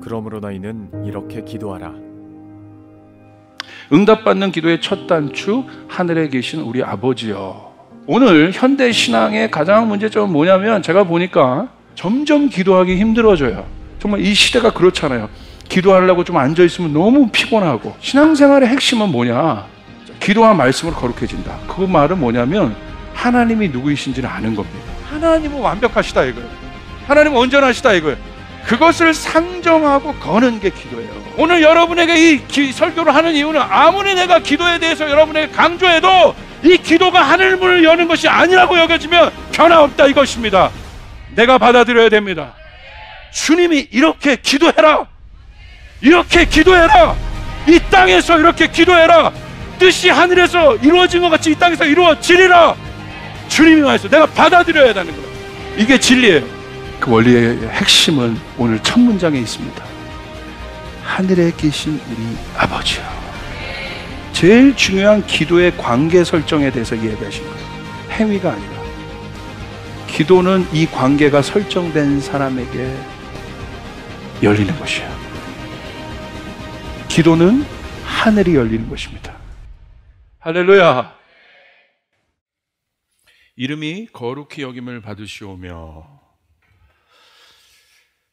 그러므로 너희는 이렇게 기도하라. 응답받는 기도의 첫 단추 하늘에 계신 우리 아버지요. 오늘 현대 신앙의 가장 문제점은 뭐냐면 제가 보니까 점점 기도하기 힘들어져요. 정말 이 시대가 그렇잖아요. 기도하려고 좀 앉아 있으면 너무 피곤하고 신앙생활의 핵심은 뭐냐? 기도와 말씀으로 거룩해진다. 그 말은 뭐냐면 하나님이 누구이신지를 아는 겁니다. 하나님은 완벽하시다 이거예요. 하나님은 온전하시다 이거예요. 그것을 상정하고 거는 게 기도예요. 오늘 여러분에게 이 기, 설교를 하는 이유는 아무리 내가 기도에 대해서 여러분에게 강조해도 이 기도가 하늘 문을 여는 것이 아니라고 여겨지면 변화없다 이것입니다. 내가 받아들여야 됩니다. 주님이 이렇게 기도해라. 이렇게 기도해라. 이 땅에서 이렇게 기도해라. 뜻이 하늘에서 이루어진 것 같이 이 땅에서 이루어지리라. 주님이 말해서 내가 받아들여야 한는 거예요. 이게 진리예요. 그 원리의 핵심은 오늘 첫 문장에 있습니다. 하늘에 계신 우리 아버지요. 제일 중요한 기도의 관계 설정에 대해서 이야하신 거예요. 행위가 아니라. 기도는 이 관계가 설정된 사람에게 열리는 것이에요. 기도는 하늘이 열리는 것입니다. 할렐루야! 이름이 거룩히 여김을 받으시오며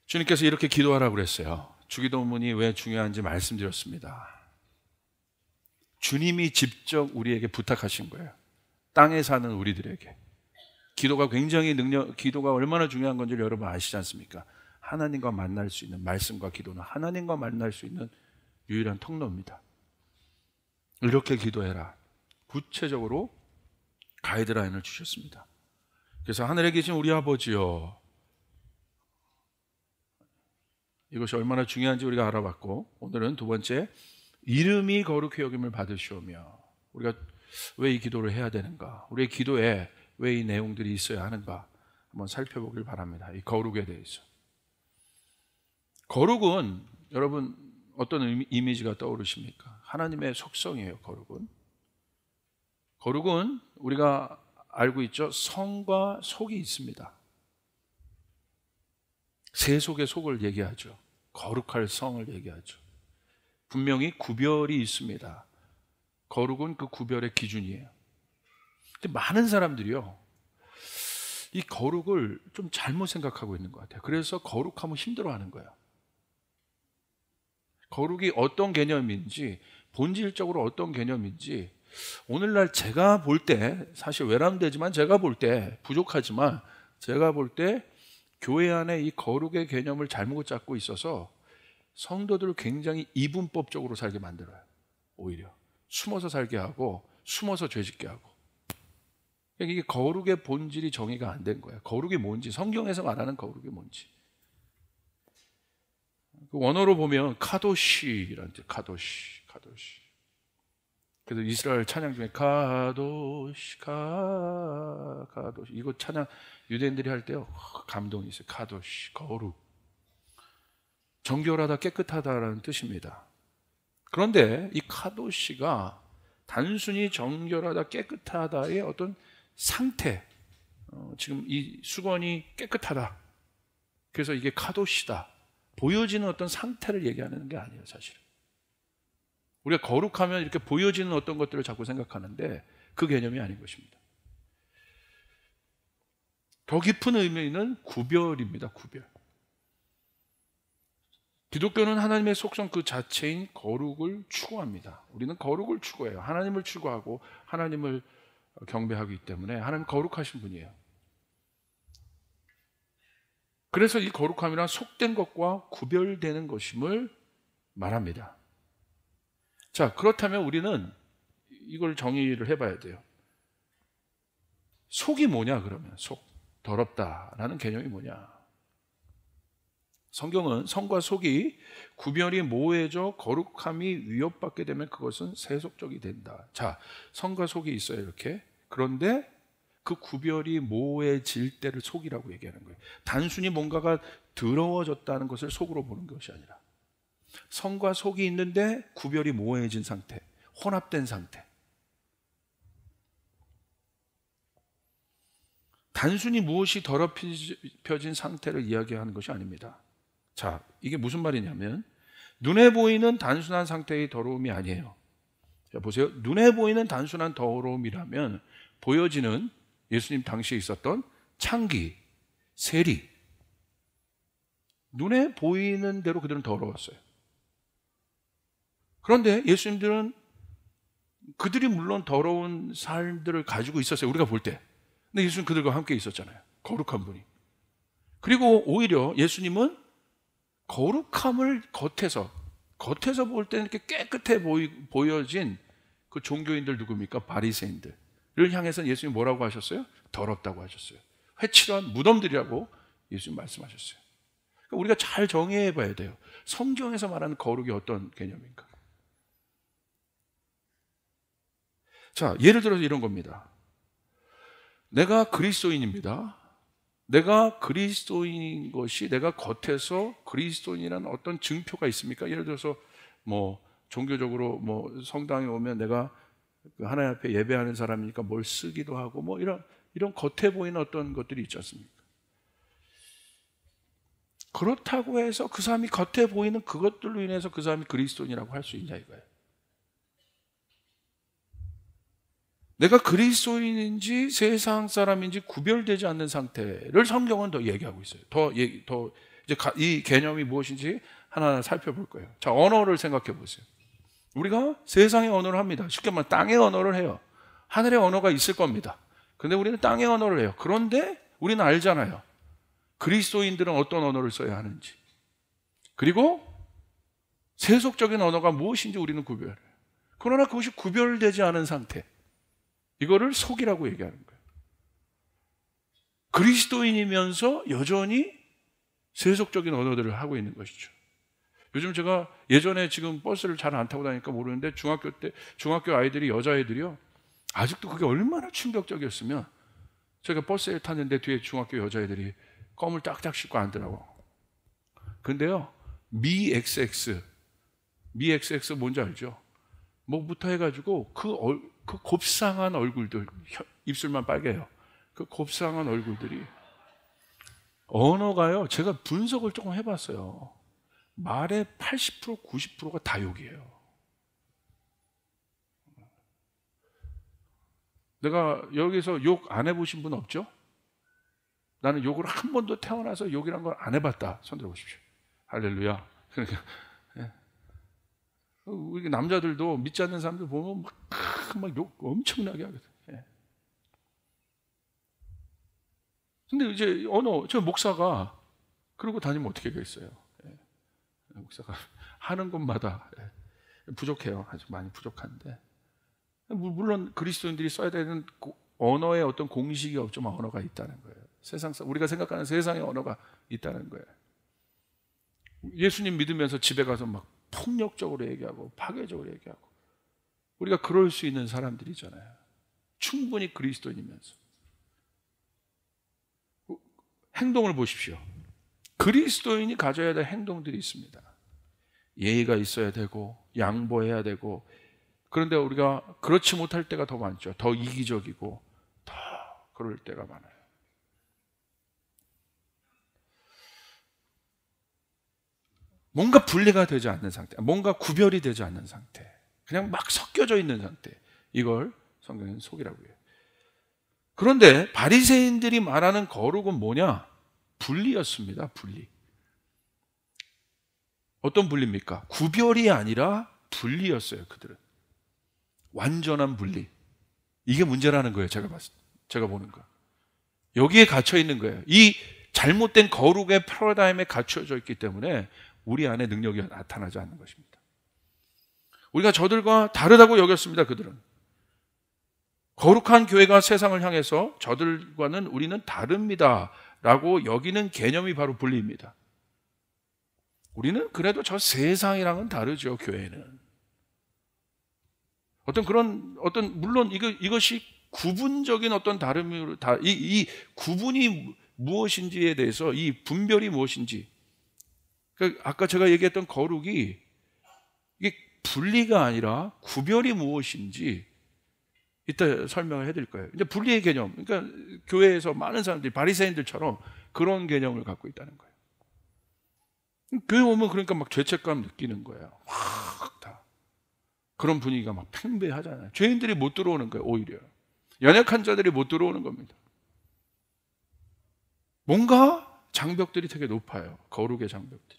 주님께서 이렇게 기도하라고 그랬어요. 주기도문이 왜 중요한지 말씀드렸습니다. 주님이 직접 우리에게 부탁하신 거예요. 땅에 사는 우리들에게. 기도가 굉장히 능력, 기도가 얼마나 중요한 건지를 여러분 아시지 않습니까? 하나님과 만날 수 있는 말씀과 기도는 하나님과 만날 수 있는 유일한 통로입니다. 이렇게 기도해라. 구체적으로 가이드라인을 주셨습니다. 그래서 하늘에 계신 우리 아버지요. 이것이 얼마나 중요한지 우리가 알아봤고 오늘은 두 번째 이름이 거룩해 여김을 받으시오며 우리가 왜 이 기도를 해야 되는가? 우리의 기도에 왜 이 내용들이 있어야 하는가? 한번 살펴보길 바랍니다. 이 거룩에 대해서. 거룩은 여러분 어떤 이미지가 떠오르십니까? 하나님의 속성이에요, 거룩은. 거룩은 우리가 알고 있죠. 성과 속이 있습니다. 세속의 속을 얘기하죠. 거룩할 성을 얘기하죠. 분명히 구별이 있습니다. 거룩은 그 구별의 기준이에요. 근데 많은 사람들이요. 이 거룩을 좀 잘못 생각하고 있는 것 같아요. 그래서 거룩하면 힘들어하는 거예요. 거룩이 어떤 개념인지, 본질적으로 어떤 개념인지, 오늘날 제가 볼 때, 사실 외람되지만 제가 볼 때, 부족하지만 제가 볼때 교회 안에 이 거룩의 개념을 잘못 잡고 있어서 성도들을 굉장히 이분법적으로 살게 만들어요. 오히려 숨어서 살게 하고 숨어서 죄짓게 하고 그러니까 이게 거룩의 본질이 정의가 안 된 거예요. 거룩이 뭔지 성경에서 말하는 거룩이 뭔지 그 원어로 보면 카도시라는 뜻, 카도시, 카도시. 그래서 이스라엘 찬양 중에 카도시 카 카도시 이거 찬양 유대인들이 할 때요 어, 감동이 있어요. 카도시 거룩 정결하다 깨끗하다라는 뜻입니다. 그런데 이 카도시가 단순히 정결하다 깨끗하다의 어떤 상태 어, 지금 이 수건이 깨끗하다 그래서 이게 카도시다 보여지는 어떤 상태를 얘기하는 게 아니에요 사실은 우리가 거룩하면 이렇게 보여지는 어떤 것들을 자꾸 생각하는데 그 개념이 아닌 것입니다. 더 깊은 의미는 구별입니다. 구별. 기독교는 하나님의 속성 그 자체인 거룩을 추구합니다. 우리는 거룩을 추구해요. 하나님을 추구하고 하나님을 경배하기 때문에 하나님 거룩하신 분이에요. 그래서 이 거룩함이란 속된 것과 구별되는 것임을 말합니다. 자, 그렇다면 우리는 이걸 정의를 해봐야 돼요. 속이 뭐냐, 그러면. 속. 더럽다라는 개념이 뭐냐. 성경은 성과 속이 구별이 모호해져 거룩함이 위협받게 되면 그것은 세속적이 된다. 자, 성과 속이 있어요, 이렇게. 그런데 그 구별이 모호해질 때를 속이라고 얘기하는 거예요. 단순히 뭔가가 더러워졌다는 것을 속으로 보는 것이 아니라. 성과 속이 있는데 구별이 모호해진 상태, 혼합된 상태. 단순히 무엇이 더럽혀진 상태를 이야기하는 것이 아닙니다. 자, 이게 무슨 말이냐면 눈에 보이는 단순한 상태의 더러움이 아니에요. 자, 보세요. 눈에 보이는 단순한 더러움이라면 보여지는 예수님 당시에 있었던 창기, 세리. 눈에 보이는 대로 그들은 더러웠어요. 그런데 예수님들은 그들이 물론 더러운 삶들을 가지고 있었어요. 우리가 볼 때. 근데 예수님 그들과 함께 있었잖아요. 거룩한 분이. 그리고 오히려 예수님은 거룩함을 겉에서, 겉에서 볼 때는 이렇게 깨끗해 보이, 보여진 그 종교인들 누굽니까? 바리새인들을 향해서예수님 뭐라고 하셨어요? 더럽다고 하셨어요. 회칠한 무덤들이라고 예수님 말씀하셨어요. 그러니까 우리가 잘 정의해 봐야 돼요. 성경에서 말하는 거룩이 어떤 개념인가? 자, 예를 들어서 이런 겁니다. 내가 그리스도인입니다. 내가 그리스도인인 것이 내가 겉에서 그리스도인이라는 어떤 증표가 있습니까? 예를 들어서 뭐 종교적으로 뭐 성당에 오면 내가 그 하나님 앞에 예배하는 사람이니까 뭘 쓰기도 하고 뭐 이런 이런 겉에 보이는 어떤 것들이 있지 않습니까? 그렇다고 해서 그 사람이 겉에 보이는 그것들로 인해서 그 사람이 그리스도인이라고 할 수 있냐 이거예요. 내가 그리스도인인지 세상 사람인지 구별되지 않는 상태를 성경은 더 얘기하고 있어요. 더 얘기 더 이제 이 개념이 무엇인지 하나하나 살펴볼 거예요. 자, 언어를 생각해 보세요. 우리가 세상의 언어를 합니다. 쉽게 말하면 땅의 언어를 해요. 하늘의 언어가 있을 겁니다. 근데 우리는 땅의 언어를 해요. 그런데 우리는 알잖아요. 그리스도인들은 어떤 언어를 써야 하는지. 그리고 세속적인 언어가 무엇인지 우리는 구별해요. 그러나 그것이 구별되지 않은 상태. 이거를 속이라고 얘기하는 거예요. 그리스도인이면서 여전히 세속적인 언어들을 하고 있는 것이죠. 요즘 제가 예전에 지금 버스를 잘 안 타고 다니까 모르는데 중학교 때 중학교 아이들이 여자애들이요 아직도 그게 얼마나 충격적이었으면 제가 버스에 탔는데 뒤에 중학교 여자애들이 껌을 딱딱 씹고 앉더라고. 근데요 미 XX 미 XX 뭔지 알죠? 뭐부터 해가지고 그그 곱상한 얼굴들, 입술만 빨개요. 그 곱상한 얼굴들이 언어가요. 제가 분석을 조금 해봤어요. 말의 80% 90%가 다 욕이에요. 내가 여기서 욕 안 해보신 분 없죠? 나는 욕을 한 번도 태어나서 욕이란 걸 안 해봤다. 손 들어보십시오. 할렐루야. 그러니까 우리 남자들도 믿지 않는 사람들 보면 막막욕 엄청나게 하거든. 예. 근데 이제 언어 저 목사가 그러고 다니면 어떻게 되겠어요? 예. 목사가 하는 것마다 예. 부족해요. 아주 많이 부족한데 물론 그리스도인들이 써야 되는 언어의 어떤 공식이 없지만 언어가 있다는 거예요. 세상 우리가 생각하는 세상의 언어가 있다는 거예요. 예수님 믿으면서 집에 가서 막 폭력적으로 얘기하고 파괴적으로 얘기하고 우리가 그럴 수 있는 사람들이잖아요. 충분히 그리스도인이면서 행동을 보십시오. 그리스도인이 가져야 될 행동들이 있습니다. 예의가 있어야 되고 양보해야 되고 그런데 우리가 그렇지 못할 때가 더 많죠. 더 이기적이고 더 그럴 때가 많아요. 뭔가 분리가 되지 않는 상태, 뭔가 구별이 되지 않는 상태, 그냥 막 섞여져 있는 상태. 이걸 성경은 속이라고 해요. 그런데 바리새인들이 말하는 거룩은 뭐냐? 분리였습니다. 분리. 어떤 분리입니까? 구별이 아니라 분리였어요, 그들은. 완전한 분리. 이게 문제라는 거예요, 제가 봤을 때. 제가 보는 거. 여기에 갇혀 있는 거예요. 이 잘못된 거룩의 패러다임에 갇혀져 있기 때문에 우리 안에 능력이 나타나지 않는 것입니다. 우리가 저들과 다르다고 여겼습니다. 그들은 거룩한 교회가 세상을 향해서 저들과는 우리는 다릅니다라고 여기는 개념이 바로 분리입니다. 우리는 그래도 저 세상이랑은 다르죠, 교회는. 어떤 그런, 어떤, 물론 이거, 이것이 구분적인 어떤 다름으로, 다, 이, 이 구분이 무엇인지에 대해서 이 분별이 무엇인지 그러니까 아까 제가 얘기했던 거룩이 이게 분리가 아니라 구별이 무엇인지 이따 설명을 해드릴 거예요. 이제 분리의 개념. 그러니까 교회에서 많은 사람들이 바리새인들처럼 그런 개념을 갖고 있다는 거예요. 교회 오면 그러니까 막 죄책감 느끼는 거예요. 확 다. 그런 분위기가 막 팽배하잖아요. 죄인들이 못 들어오는 거예요, 오히려. 연약한 자들이 못 들어오는 겁니다. 뭔가 장벽들이 되게 높아요. 거룩의 장벽들이.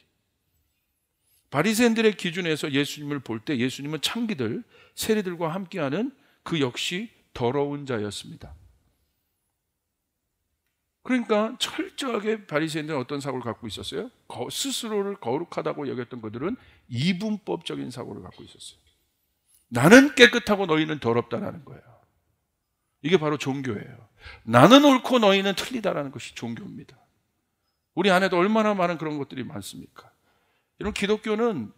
바리새인들의 기준에서 예수님을 볼 때 예수님은 창기들, 세리들과 함께하는 그 역시 더러운 자였습니다. 그러니까 철저하게 바리새인들은 어떤 사고를 갖고 있었어요? 스스로를 거룩하다고 여겼던 그들은 이분법적인 사고를 갖고 있었어요. 나는 깨끗하고 너희는 더럽다라는 거예요. 이게 바로 종교예요. 나는 옳고 너희는 틀리다라는 것이 종교입니다. 우리 안에도 얼마나 많은 그런 것들이 많습니까? 이런 기독교는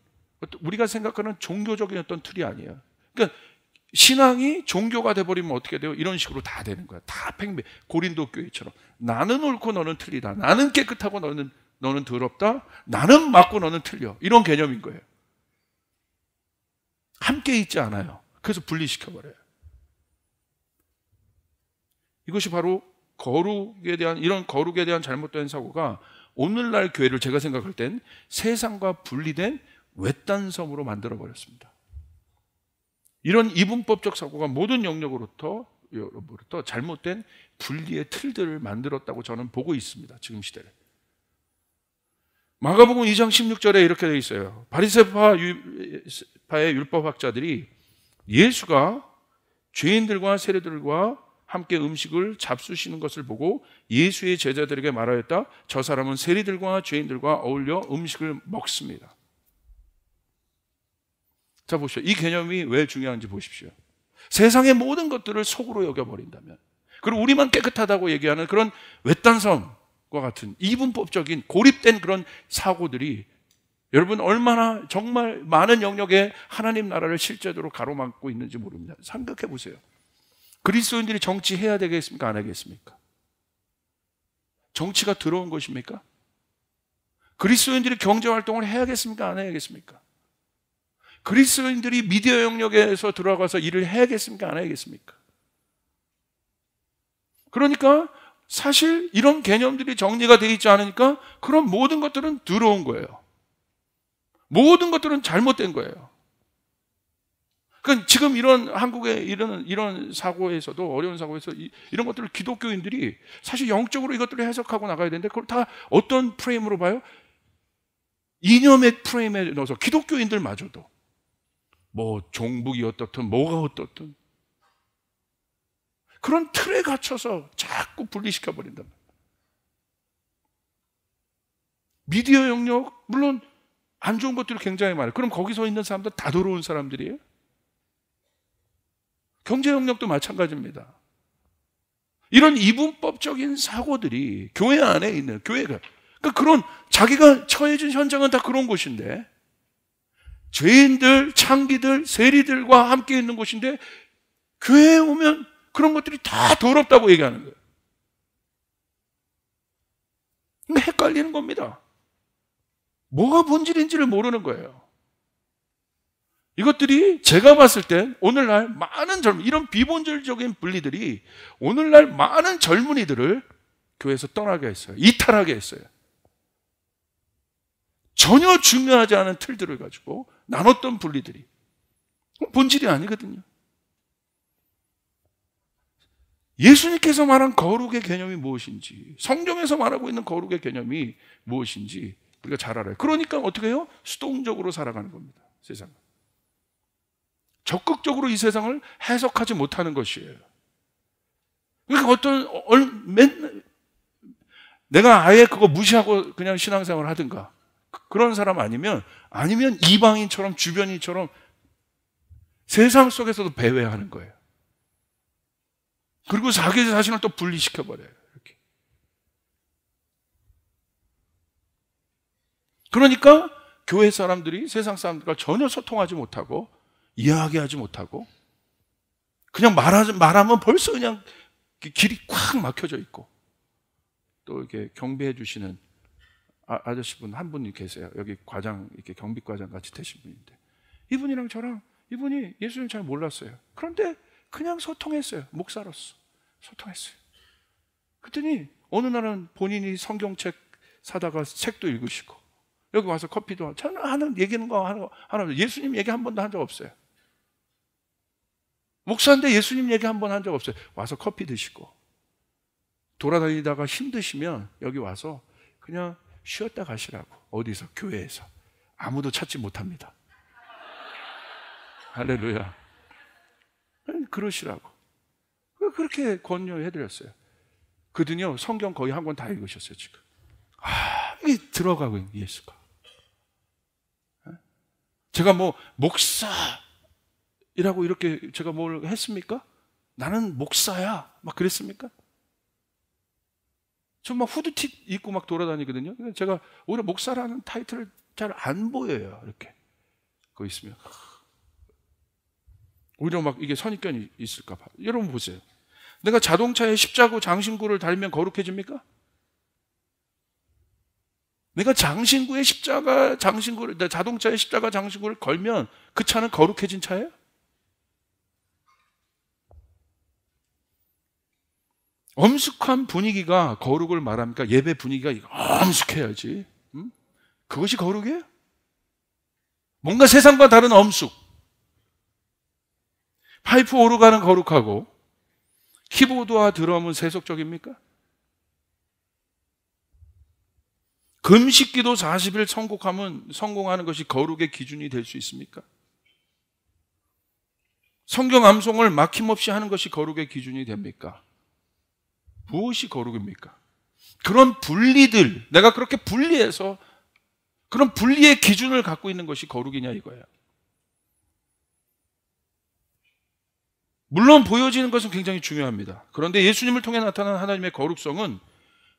우리가 생각하는 종교적인 어떤 틀이 아니에요. 그러니까 신앙이 종교가 돼버리면 어떻게 돼요? 이런 식으로 다 되는 거야. 다 팽배. 고린도 교회처럼. 나는 옳고 너는 틀리다. 나는 깨끗하고 너는, 너는 더럽다. 나는 맞고 너는 틀려. 이런 개념인 거예요. 함께 있지 않아요. 그래서 분리시켜버려요. 이것이 바로 거룩에 대한, 이런 거룩에 대한 잘못된 사고가 오늘날 교회를 제가 생각할 땐 세상과 분리된 외딴 섬으로 만들어 버렸습니다. 이런 이분법적 사고가 모든 영역으로부터 여러분부터 잘못된 분리의 틀들을 만들었다고 저는 보고 있습니다. 지금 시대를. 마가복음 2장 16절에 이렇게 되어 있어요. 바리새파의 율법학자들이 예수가 죄인들과 세례들과 함께 음식을 잡수시는 것을 보고 예수의 제자들에게 말하였다. 저 사람은 세리들과 죄인들과 어울려 음식을 먹습니다. 자, 보십시오. 이 개념이 왜 중요한지 보십시오. 세상의 모든 것들을 속으로 여겨버린다면, 그리고 우리만 깨끗하다고 얘기하는 그런 외딴섬과 같은 이분법적인 고립된 그런 사고들이 여러분 얼마나 정말 많은 영역에 하나님 나라를 실제로 가로막고 있는지 모릅니다. 생각해 보세요. 그리스도인들이 정치해야 되겠습니까? 안 하겠습니까? 정치가 들어온 것입니까? 그리스도인들이 경제 활동을 해야겠습니까? 안 해야겠습니까? 그리스도인들이 미디어 영역에서 들어가서 일을 해야겠습니까? 안 해야겠습니까? 그러니까 사실 이런 개념들이 정리가 되어 있지 않으니까 그런 모든 것들은 들어온 거예요. 모든 것들은 잘못된 거예요. 그러니까 지금 이런 한국의 이런 이런 사고에서도 어려운 사고에서 이, 런 것들을 기독교인들이 사실 영적으로 이것들을 해석하고 나가야 되는데 그걸 다 어떤 프레임으로 봐요? 이념의 프레임에 넣어서 기독교인들마저도 뭐 종북이 어떻든 뭐가 어떻든 그런 틀에 갇혀서 자꾸 분리시켜 버린다 미디어 영역 물론 안 좋은 것들이 굉장히 많아요. 그럼 거기서 있는 사람들 다 더러운 사람들이에요. 경제 영역도 마찬가지입니다. 이런 이분법적인 사고들이 교회 안에 있는 교회가 그러니까 그런 자기가 처해진 현장은 다 그런 곳인데 죄인들, 창기들, 세리들과 함께 있는 곳인데 교회에 오면 그런 것들이 다 더럽다고 얘기하는 거예요. 그러니까 헷갈리는 겁니다. 뭐가 본질인지를 모르는 거예요. 이것들이 제가 봤을 때 오늘날 많은 젊은, 이런 비본질적인 분리들이 오늘날 많은 젊은이들을 교회에서 떠나게 했어요. 이탈하게 했어요. 전혀 중요하지 않은 틀들을 가지고 나눴던 분리들이. 본질이 아니거든요. 예수님께서 말한 거룩의 개념이 무엇인지, 성경에서 말하고 있는 거룩의 개념이 무엇인지 우리가 잘 알아요. 그러니까 어떻게 해요? 수동적으로 살아가는 겁니다. 세상. 은 적극적으로 이 세상을 해석하지 못하는 것이에요. 그러니까 어떤 얼, 맨, 내가 아예 그거 무시하고 그냥 신앙생활 하든가 그런 사람 아니면 아니면 이방인처럼 주변인처럼 세상 속에서도 배회하는 거예요. 그리고 자기 자신을 또 분리시켜 버려요. 이렇게. 그러니까 교회 사람들이 세상 사람들과 전혀 소통하지 못하고 이야기하지 못하고 그냥 말하지 말하면 벌써 그냥 길이 꽉 막혀져 있고 또 이렇게 경비해 주시는 아, 저씨분 한 분이 계세요. 여기 과장 이렇게 경비 과장 같이 되신 분인데 이분이랑 저랑 이분이 예수님 잘 몰랐어요. 그런데 그냥 소통했어요. 목사로서 소통했어요. 그랬더니 어느 날은 본인이 성경책 사다가 책도 읽으시고 여기 와서 커피도 저는 하는 얘기는 거 하는 거 하는 예수님 얘기 한 번도 한 적 없어요. 목사인데 예수님 얘기 한 번 한 적 없어요. 와서 커피 드시고 돌아다니다가 힘드시면 여기 와서 그냥 쉬었다 가시라고 어디서 교회에서 아무도 찾지 못합니다. 할렐루야. 그러시라고 그러니까 그렇게 권유해드렸어요. 그들은요 성경 거의 한 권 다 읽으셨어요 지금. 아, 이 들어가고 있는 예수가. 예? 제가 뭐 목사 이라고 이렇게 제가 뭘 했습니까? 나는 목사야. 막 그랬습니까? 저막 후드티 입고 막 돌아다니거든요. 제가 오히려 목사라는 타이틀을 잘 안 보여요. 이렇게. 거 있으면. 오히려 막 이게 선입견이 있을까봐. 여러분 보세요. 내가 자동차에 십자고 장신구를 달면 거룩해집니까? 내가 장신구에 십자가, 장신구를, 내 자동차에 십자가 장신구를 걸면 그 차는 거룩해진 차예요? 엄숙한 분위기가 거룩을 말합니까? 예배 분위기가 엄숙해야지. 음? 그것이 거룩이에요? 뭔가 세상과 다른 엄숙. 파이프 오르가는 거룩하고 키보드와 드럼은 세속적입니까? 금식기도 40일 성곡하면 성공하는 것이 거룩의 기준이 될 수 있습니까? 성경 암송을 막힘없이 하는 것이 거룩의 기준이 됩니까? 무엇이 거룩입니까? 그런 분리들, 내가 그렇게 분리해서 그런 분리의 기준을 갖고 있는 것이 거룩이냐 이거예요. 물론 보여지는 것은 굉장히 중요합니다. 그런데 예수님을 통해 나타난 하나님의 거룩성은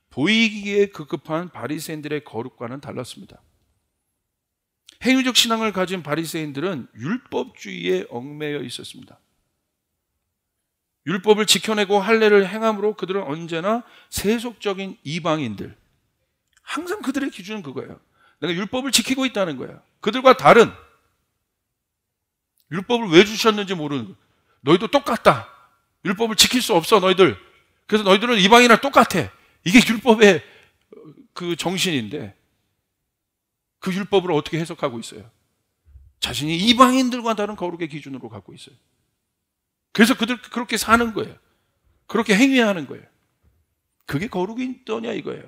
보이기에 급급한 바리새인들의 거룩과는 달랐습니다. 행위적 신앙을 가진 바리새인들은 율법주의에 얽매여 있었습니다. 율법을 지켜내고 할례를 행함으로 그들은 언제나 세속적인 이방인들. 항상 그들의 기준은 그거예요. 내가 율법을 지키고 있다는 거예요. 그들과 다른 율법을 왜 주셨는지 모르는 거예요. 너희도 똑같다. 율법을 지킬 수 없어 너희들. 그래서 너희들은 이방인이랑 똑같아. 이게 율법의 그 정신인데 그 율법을 어떻게 해석하고 있어요? 자신이 이방인들과 다른 거룩의 기준으로 갖고 있어요. 그래서 그들 그렇게 사는 거예요. 그렇게 행위하는 거예요. 그게 거룩이떠냐 이거예요.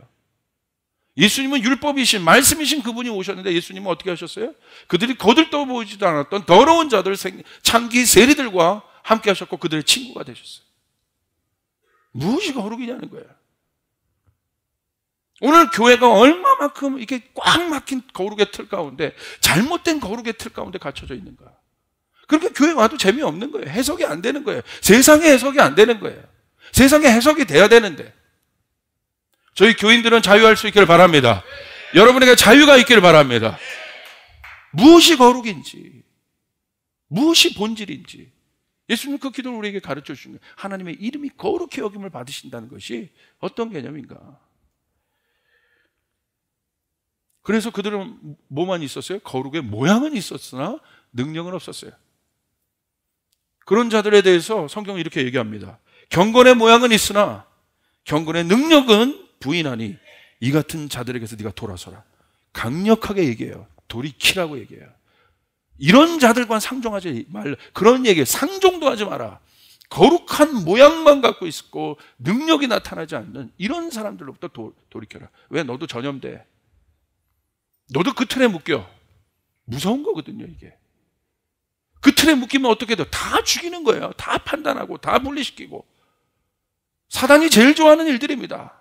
예수님은 율법이신 말씀이신 그분이 오셨는데 예수님은 어떻게 하셨어요? 그들이 거들떠 보이지도 않았던 더러운 자들 창기 세리들과 함께 하셨고 그들의 친구가 되셨어요. 무엇이 거룩이냐는 거예요. 오늘 교회가 얼마만큼 이렇게 꽉 막힌 거룩의 틀 가운데 잘못된 거룩의 틀 가운데 갇혀져 있는가? 그렇게 교회 와도 재미없는 거예요. 해석이 안 되는 거예요. 세상에 해석이 안 되는 거예요. 세상에 해석이 돼야 되는데. 저희 교인들은 자유할 수 있기를 바랍니다. 여러분에게 자유가 있기를 바랍니다. 무엇이 거룩인지, 무엇이 본질인지. 예수님 그 기도를 우리에게 가르쳐 주는 거예요. 하나님의 이름이 거룩히 여김을 받으신다는 것이 어떤 개념인가. 그래서 그들은 뭐만 있었어요? 거룩의 모양은 있었으나 능력은 없었어요. 그런 자들에 대해서 성경이 이렇게 얘기합니다. 경건의 모양은 있으나 경건의 능력은 부인하니 이 같은 자들에게서 네가 돌아서라. 강력하게 얘기해요. 돌이키라고 얘기해요. 이런 자들과 상종하지 말 그런 얘기 상종도 하지 마라. 거룩한 모양만 갖고 있고 능력이 나타나지 않는 이런 사람들로부터 도, 돌이켜라. 왜 너도 전염돼? 너도 그 틀에 묶여. 무서운 거거든요, 이게. 그 틀에 묶이면 어떻게 돼요? 다 죽이는 거예요. 다 판단하고 다 분리시키고. 사단이 제일 좋아하는 일들입니다.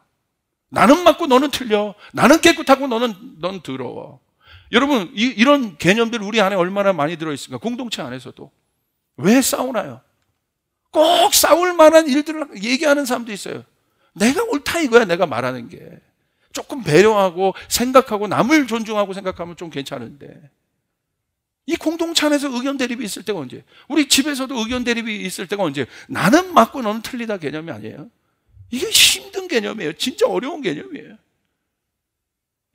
나는 맞고 너는 틀려. 나는 깨끗하고 너는 넌 더러워. 여러분 이, 런 개념들 우리 안에 얼마나 많이 들어 있습니까? 공동체 안에서도 왜 싸우나요? 꼭 싸울 만한 일들을 얘기하는 사람도 있어요. 내가 옳다 이거야 내가 말하는 게 조금 배려하고 생각하고 남을 존중하고 생각하면 좀 괜찮은데 이 공동체 안에서 의견 대립이 있을 때가 언제? 우리 집에서도 의견 대립이 있을 때가 언제? 나는 맞고 너는 틀리다 개념이 아니에요. 이게 힘든 개념이에요. 진짜 어려운 개념이에요.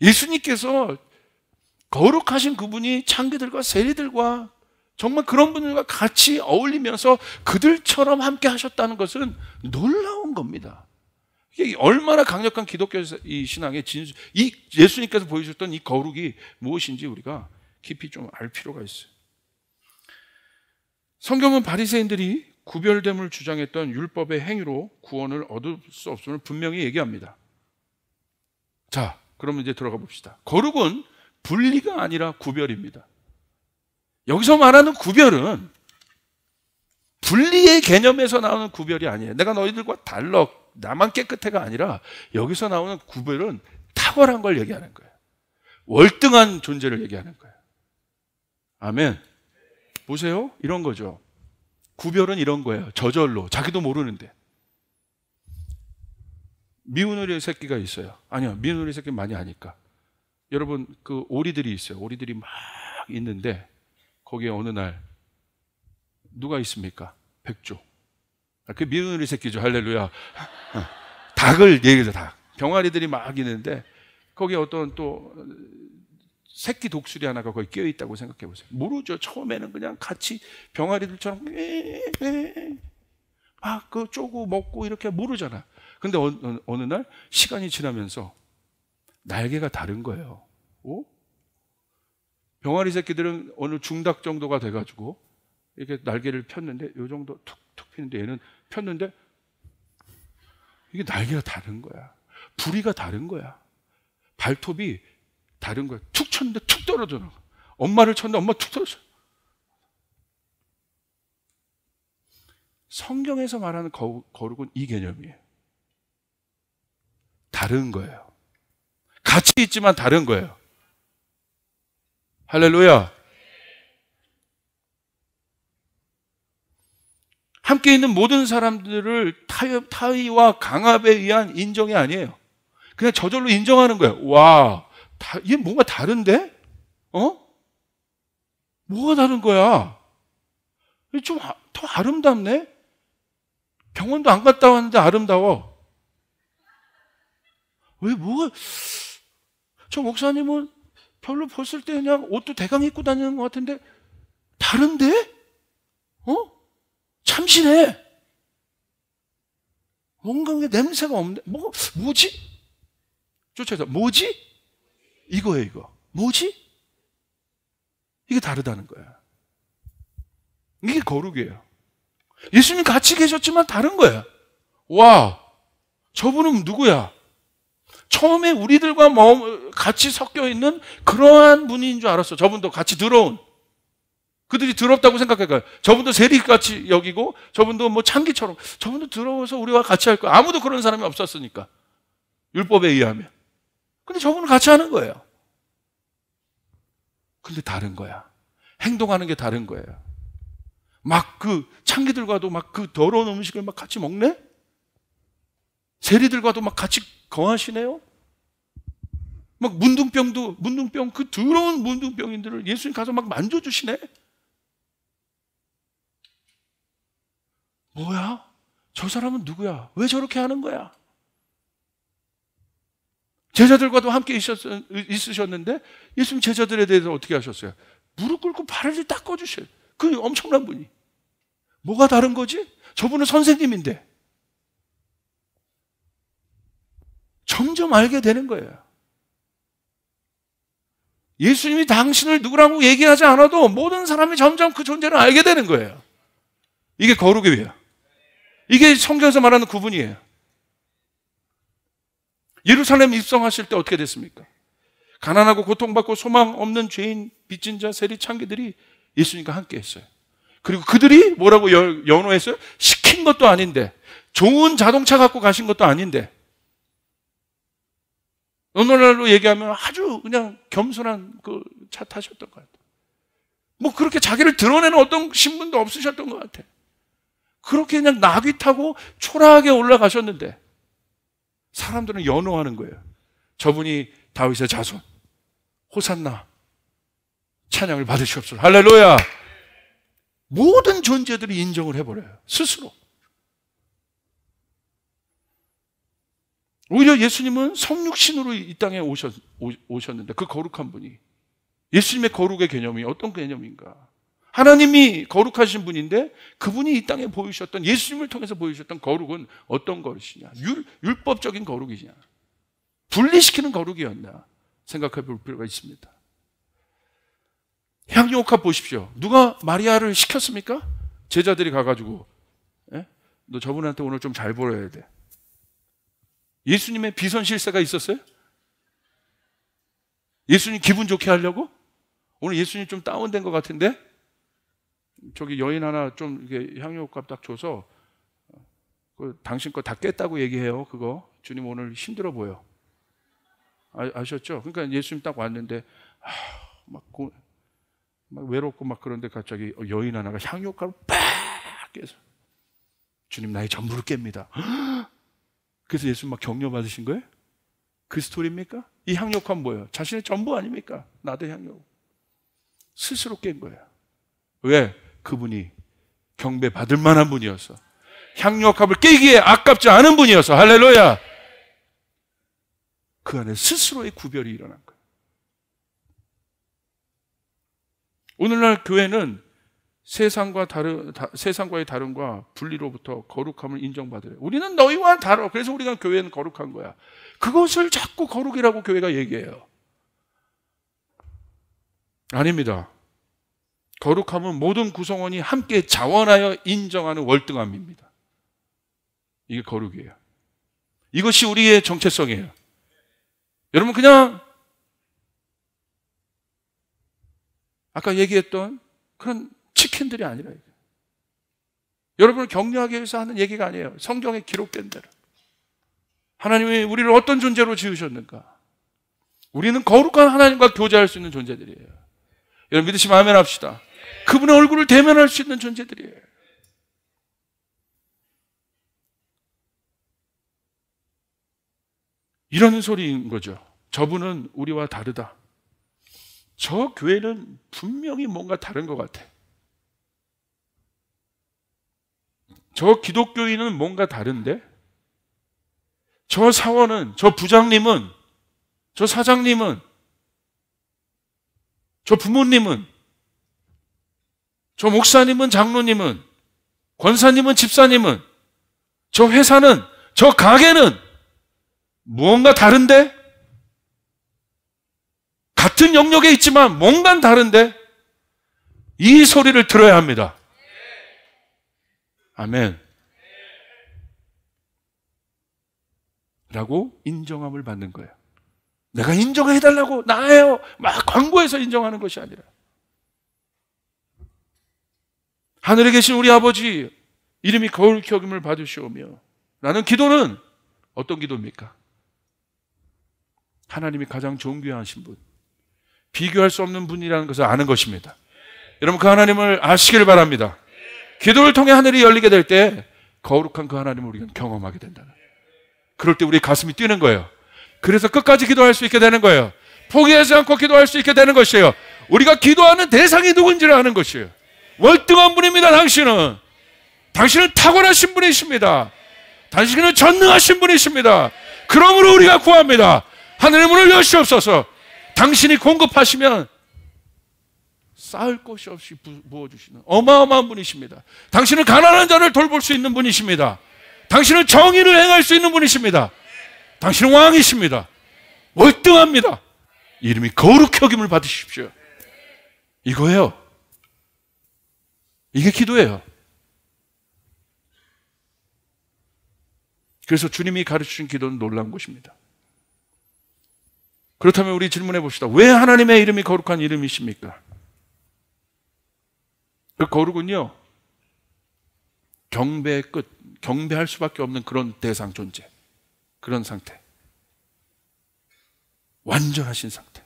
예수님께서 거룩하신 그분이 창기들과 세리들과 정말 그런 분들과 같이 어울리면서 그들처럼 함께 하셨다는 것은 놀라운 겁니다. 이게 얼마나 강력한 기독교 신앙의 진수, 이 예수님께서 보여주셨던 이 거룩이 무엇인지 우리가 깊이 좀 알 필요가 있어요. 성경은 바리새인들이 구별됨을 주장했던 율법의 행위로 구원을 얻을 수 없음을 분명히 얘기합니다. 자, 그러면 이제 들어가 봅시다. 거룩은 분리가 아니라 구별입니다. 여기서 말하는 구별은 분리의 개념에서 나오는 구별이 아니에요. 내가 너희들과 달러, 나만 깨끗해가 아니라 여기서 나오는 구별은 탁월한 걸 얘기하는 거예요. 월등한 존재를 얘기하는 거예요. 아멘. 보세요. 이런 거죠. 구별은 이런 거예요. 저절로. 자기도 모르는데. 미운 우리 새끼가 있어요. 아니요. 미운 우리 새끼 많이 아니까. 여러분, 그 오리들이 있어요. 오리들이 막 있는데, 거기에 어느 날, 누가 있습니까? 백조. 아, 그 미운 우리 새끼죠. 할렐루야. 닭을 얘기해서 닭. 병아리들이 막 있는데, 거기에 어떤 또 새끼 독수리 하나가 거기 끼어 있다고 생각해 보세요. 모르죠. 처음에는 그냥 같이 병아리들처럼 막그 쪼고 먹고 이렇게 모르잖아. 근데 어느, 어느 날 시간이 지나면서 날개가 다른 거예요. 오? 어? 병아리 새끼들은 어느 중닥 정도가 돼가지고 이렇게 날개를 폈는데 요 정도 툭툭 피는데 얘는 폈는데 이게 날개가 다른 거야. 부리가 다른 거야. 발톱이 다른 거야. 툭 쳤는데 툭 떨어져 나가. 엄마를 쳤는데 엄마 툭 떨어져. 성경에서 말하는 거, 룩은이 개념이에요. 다른 거예요. 같이 있지만 다른 거예요. 할렐루야. 함께 있는 모든 사람들을 타협, 타의와 강압에 의한 인정이 아니에요. 그냥 저절로 인정하는 거예요. 와, 다, 얘 뭔가 다른데? 어? 뭐가 다른 거야? 좀더 아, 아름답네? 병원도 안 갔다 왔는데 아름다워. 왜 뭐가 저 목사님은 별로 벗을 때 그냥 옷도 대강 입고 다니는 것 같은데 다른데? 어? 참신해. 뭔가 냄새가 없네. 뭐 뭐지? 쫓아서 뭐지? 이거예요, 이거. 뭐지? 이게 다르다는 거야. 이게 거룩이에요. 예수님 같이 계셨지만 다른 거야. 와, 저분은 누구야? 처음에 우리들과 같이 섞여 있는 그러한 분인 줄 알았어. 저분도 같이 들어온. 그들이 더럽다고 생각할까요? 저분도 세리같이 여기고, 저분도 뭐 창기처럼, 저분도 들어와서 우리와 같이 할 거야. 아무도 그런 사람이 없었으니까. 율법에 의하면. 근데 저분은 같이 하는 거예요. 근데 다른 거야. 행동하는 게 다른 거예요. 막 그 창기들과도 막 그 더러운 음식을 막 같이 먹네? 세리들과도 막 같이 거하시네요? 막 문둥병도, 문둥병, 그 더러운 문둥병인들을 예수님 가서 막 만져주시네? 뭐야? 저 사람은 누구야? 왜 저렇게 하는 거야? 제자들과도 함께 있으셨는데 예수님 제자들에 대해서 어떻게 하셨어요? 무릎 꿇고 발을 닦아주셔요. 그 엄청난 분이. 뭐가 다른 거지? 저분은 선생님인데. 점점 알게 되는 거예요. 예수님이 당신을 누구라고 얘기하지 않아도 모든 사람이 점점 그 존재를 알게 되는 거예요. 이게 거룩이에요. 이게 성경에서 말하는 구분이에요. 예루살렘 입성하실 때 어떻게 됐습니까? 가난하고 고통받고 소망 없는 죄인, 빚진 자, 세리, 창기들이 예수님과 함께 했어요. 그리고 그들이 뭐라고 연호했어요? 시킨 것도 아닌데, 좋은 자동차 갖고 가신 것도 아닌데, 오늘날로 얘기하면 아주 그냥 겸손한 그 차 타셨던 것 같아요. 뭐 그렇게 자기를 드러내는 어떤 신분도 없으셨던 것 같아요. 그렇게 그냥 낙이 타고 초라하게 올라가셨는데, 사람들은 연호하는 거예요. 저분이 다윗의 자손. 호산나. 찬양을 받으시옵소서. 할렐루야. 모든 존재들이 인정을 해버려요. 스스로. 오히려 예수님은 성육신으로 이 땅에 오셨, 오셨는데 그 거룩한 분이 예수님의 거룩의 개념이 어떤 개념인가? 하나님이 거룩하신 분인데 그분이 이 땅에 보이셨던 예수님을 통해서 보이셨던 거룩은 어떤 거룩이냐 율, 법적인 거룩이냐? 분리시키는 거룩이었냐 생각해 볼 필요가 있습니다. 향유옥화 보십시오. 누가 마리아를 시켰습니까? 제자들이 가가지고 에? 예? 너 저분한테 오늘 좀 잘 보여야 돼. 예수님의 비선 실세가 있었어요? 예수님 기분 좋게 하려고? 오늘 예수님 좀 다운된 것 같은데? 저기 여인 하나 좀 이게 향유값 딱 줘서 그 당신 거 다 깼다고 얘기해요. 그거 주님 오늘 힘들어 보여. 아, 셨죠 그러니까 예수님 딱 왔는데 아, 막, 막 외롭고 막 그런데 갑자기 여인 하나가 향유값을 팍 깨서 주님 나의 전부를 깹니다. 그래서 예수님 막 격려 받으신 거예요? 그 스토리입니까? 이 향력한 뭐예요? 자신의 전부 아닙니까? 나도 향력. 스스로 깬 거예요. 왜? 그분이 경배 받을 만한 분이어서 향력합을 깨기에 아깝지 않은 분이어서 할렐루야. 그 안에 스스로의 구별이 일어난 거예요. 오늘날 교회는 세상과 다른 다, 세상과의 다름과 분리로부터 거룩함을 인정받으래. 우리는 너희와 다르. 그래서 우리가 교회는 거룩한 거야. 그것을 자꾸 거룩이라고 교회가 얘기해요. 아닙니다. 거룩함은 모든 구성원이 함께 자원하여 인정하는 월등함입니다. 이게 거룩이에요. 이것이 우리의 정체성이에요. 여러분 그냥 아까 얘기했던 그런 치킨들이 아니라 여러분을 격려하기 위해서 하는 얘기가 아니에요. 성경에 기록된 대로. 하나님이 우리를 어떤 존재로 지으셨는가? 우리는 거룩한 하나님과 교제할 수 있는 존재들이에요. 여러분 믿으시면 아멘 합시다. 그분의 얼굴을 대면할 수 있는 존재들이에요. 이런 소리인 거죠. 저분은 우리와 다르다. 저 교회는 분명히 뭔가 다른 것 같아. 저 기독교인은 뭔가 다른데? 저 사원은, 저 부장님은, 저 사장님은, 저 부모님은 저 목사님은 장로님은 권사님은 집사님은 저 회사는 저 가게는 무언가 다른데 같은 영역에 있지만 뭔가 다른데 이 소리를 들어야 합니다. 아멘. 라고 인정함을 받는 거예요. 내가 인정해달라고 나예요. 막 광고해서 인정하는 것이 아니라. 하늘에 계신 우리 아버지 이름이 거울 격임을 받으시오며 라는 기도는 어떤 기도입니까? 하나님이 가장 존귀하신 분, 비교할 수 없는 분이라는 것을 아는 것입니다. 여러분 그 하나님을 아시길 바랍니다. 기도를 통해 하늘이 열리게 될 때 거룩한 그 하나님을 우리는 경험하게 된다는 그럴 때 우리 가슴이 뛰는 거예요. 그래서 끝까지 기도할 수 있게 되는 거예요. 포기하지 않고 기도할 수 있게 되는 것이에요. 우리가 기도하는 대상이 누군지를 아는 것이에요. 월등한 분입니다, 당신은. 당신은 탁월하신 분이십니다. 당신은 전능하신 분이십니다. 그러므로 우리가 구합니다. 하늘의 문을 여시옵소서. 당신이 공급하시면 쌓을 곳이 없이 부어주시는 어마어마한 분이십니다. 당신은 가난한 자를 돌볼 수 있는 분이십니다. 당신은 정의를 행할 수 있는 분이십니다. 당신은 왕이십니다. 월등합니다. 이름이 거룩혁임을 받으십시오. 이거예요. 이게 기도예요. 그래서 주님이 가르치신 기도는 놀라운 것입니다. 그렇다면 우리 질문해 봅시다. 왜 하나님의 이름이 거룩한 이름이십니까? 그 거룩은요, 경배의 끝, 경배할 수밖에 없는 그런 대상 존재, 그런 상태. 완전하신 상태.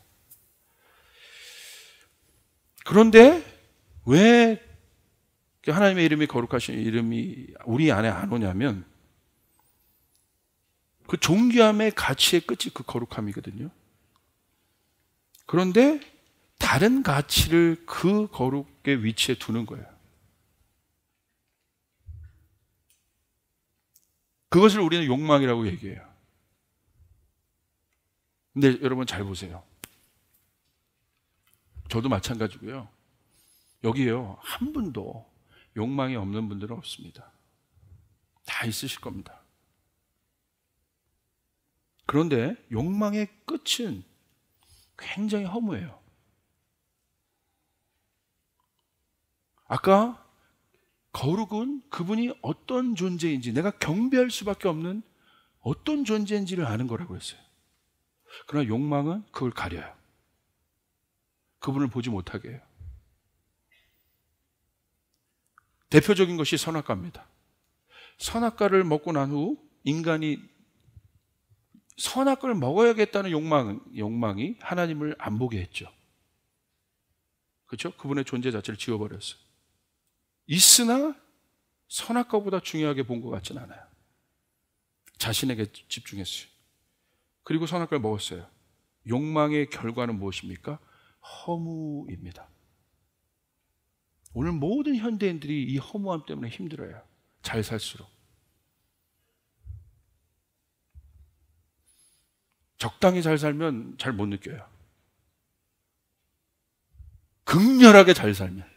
그런데 왜그 하나님의 이름이 거룩하신 이름이 우리 안에 안 오냐면 그 존귀함의 가치의 끝이 그 거룩함이거든요. 그런데 다른 가치를 그 거룩의 위치에 두는 거예요. 그것을 우리는 욕망이라고 얘기해요. 근데 여러분 잘 보세요. 저도 마찬가지고요. 여기에요. 한 분도 욕망이 없는 분들은 없습니다. 다 있으실 겁니다. 그런데 욕망의 끝은 굉장히 허무해요. 아까 거룩은 그분이 어떤 존재인지 내가 경배할 수밖에 없는 어떤 존재인지를 아는 거라고 했어요. 그러나 욕망은 그걸 가려요. 그분을 보지 못하게 해요. 대표적인 것이 선악과입니다. 선악과를 먹고 난 후 인간이 선악과를 먹어야겠다는 욕망, 욕망이 하나님을 안 보게 했죠. 그렇죠? 그분의 존재 자체를 지워버렸어요. 있으나 선악과보다 중요하게 본 것 같진 않아요. 자신에게 집중했어요. 그리고 선악과를 먹었어요. 욕망의 결과는 무엇입니까? 허무입니다. 오늘 모든 현대인들이 이 허무함 때문에 힘들어요. 잘 살수록. 적당히 잘 살면 잘 못 느껴요. 극렬하게 잘 살면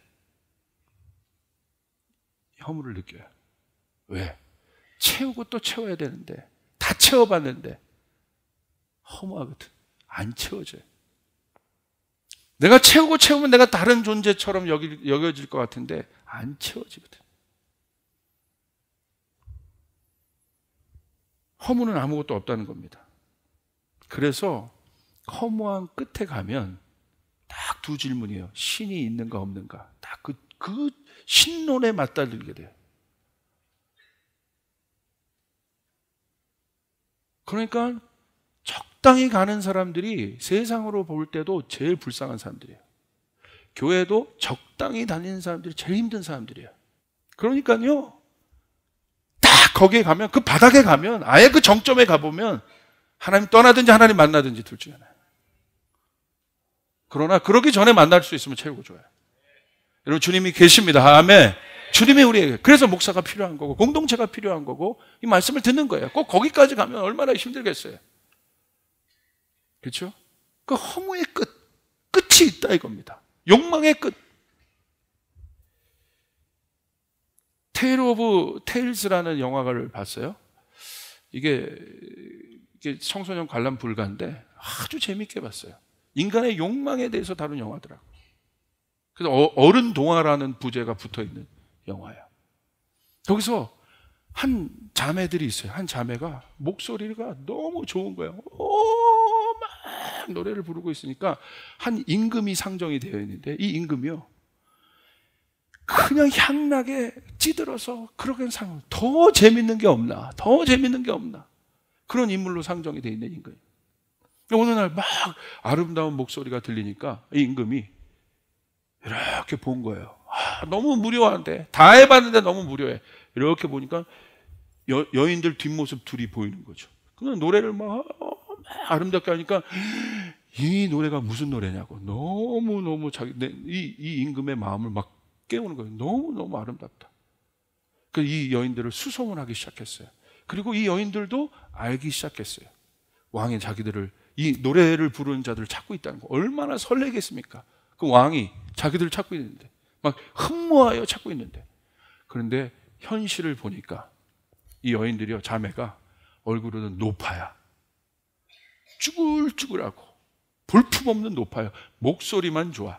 허물을 느껴요. 왜? 채우고 또 채워야 되는데 다 채워봤는데 허무하거든. 안 채워져요. 내가 채우고 채우면 내가 다른 존재처럼 여기, 여겨질 것 같은데 안 채워지거든. 허무는 아무것도 없다는 겁니다. 그래서 허무한 끝에 가면 딱 두 질문이에요. 신이 있는가 없는가. 딱 그, 그 신론에 맞다들게 돼요. 그러니까 적당히 가는 사람들이 세상으로 볼 때도 제일 불쌍한 사람들이에요. 교회도 적당히 다니는 사람들이 제일 힘든 사람들이에요. 그러니까요, 딱 거기에 가면, 그 바닥에 가면, 아예 그 정점에 가보면, 하나님 떠나든지 하나님 만나든지 둘 중에 하나. 그러나, 그러기 전에 만날 수 있으면 최고 좋아요. 여러분, 주님이 계십니다. 아멘. 주님이 우리에게 그래서 목사가 필요한 거고 공동체가 필요한 거고 이 말씀을 듣는 거예요. 꼭 거기까지 가면 얼마나 힘들겠어요. 그렇죠? 그 허무의 끝, 끝이 있다 이겁니다. 욕망의 끝. 테일 오브 테일스라는 영화를 봤어요. 이게, 이게 청소년 관람 불가인데 아주 재밌게 봤어요. 인간의 욕망에 대해서 다룬 영화더라고. 그래서 어, 어른 동화라는 부제가 붙어 있는 영화예요. 거기서 한 자매들이 있어요. 한 자매가 목소리가 너무 좋은 거예요. 오, 어, 막 노래를 부르고 있으니까 한 임금이 상정이 되어 있는데 이 임금이요. 그냥 향락에 찌들어서 그러게 상, 황더 재밌는 게 없나? 더 재밌는 게 없나? 그런 인물로 상정이 되어 있는 임금이에요. 어느 날 막 아름다운 목소리가 들리니까 이 임금이 이렇게 본 거예요. 아, 너무 무료한데. 다 해봤는데 너무 무료해. 이렇게 보니까 여, 여인들 뒷모습 둘이 보이는 거죠. 그냥 노래를 막 아름답게 하니까 이 노래가 무슨 노래냐고 너무 너무 자기 내, 이, 이 임금의 마음을 막 깨우는 거예요. 너무 너무 아름답다. 그 이 여인들을 수소문하기 시작했어요. 그리고 이 여인들도 알기 시작했어요. 왕이 자기들을 이 노래를 부르는 자들을 찾고 있다는 거 얼마나 설레겠습니까? 그 왕이 자기들을 찾고 있는데 막 흠모하여 찾고 있는데 그런데 현실을 보니까 이 여인들이요, 자매가 얼굴은 높아야. 쭈글쭈글하고 볼품없는 높아요. 목소리만 좋아.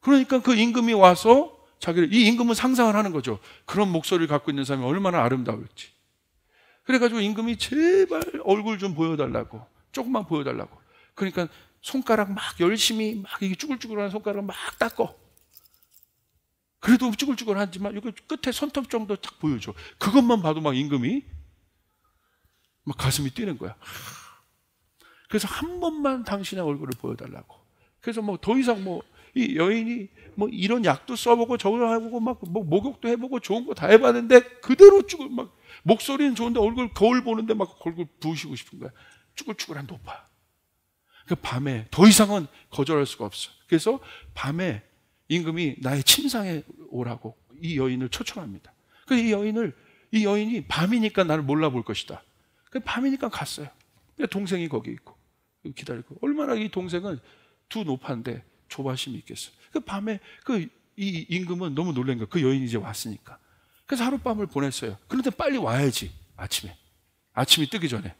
그러니까 그 임금이 와서 자기를, 이 임금은 상상을 하는 거죠. 그런 목소리를 갖고 있는 사람이 얼마나 아름다울지. 그래가지고 임금이 제발 얼굴 좀 보여달라고, 조금만 보여달라고. 그러니까 손가락 막 열심히 막 이게 쭈글쭈글한 손가락 막 닦고 그래도 우쭈글쭈글하지만 이거 끝에 손톱 정도 딱 보여줘. 그것만 봐도 막 임금이 막 가슴이 뛰는 거야. 그래서 한 번만 당신의 얼굴을 보여달라고. 그래서 뭐 더 이상 뭐 이 여인이 뭐 이런 약도 써보고 저거 하고 막뭐 목욕도 해보고 좋은 거 다 해봤는데 그대로 쭈글 막 목소리는 좋은데 얼굴 거울 보는데 막 얼굴 부으시고 싶은 거야. 쭈글쭈글한 높아. 그 밤에 더 이상은 거절할 수가 없어. 그래서 밤에 임금이 나의 침상에 오라고 이 여인을 초청합니다. 그이 여인을 이 여인이 밤이니까 나를 몰라볼 것이다. 그 밤이니까 갔어요. 동생이 거기 있고 기다리고 얼마나 이 동생은 두 노파인데 조바심이 있겠어. 그 밤에 그 이 임금은 너무 놀란 거야. 그 여인이 이제 왔으니까. 그래서 하룻밤을 보냈어요. 그런데 빨리 와야지 아침에 아침이 뜨기 전에.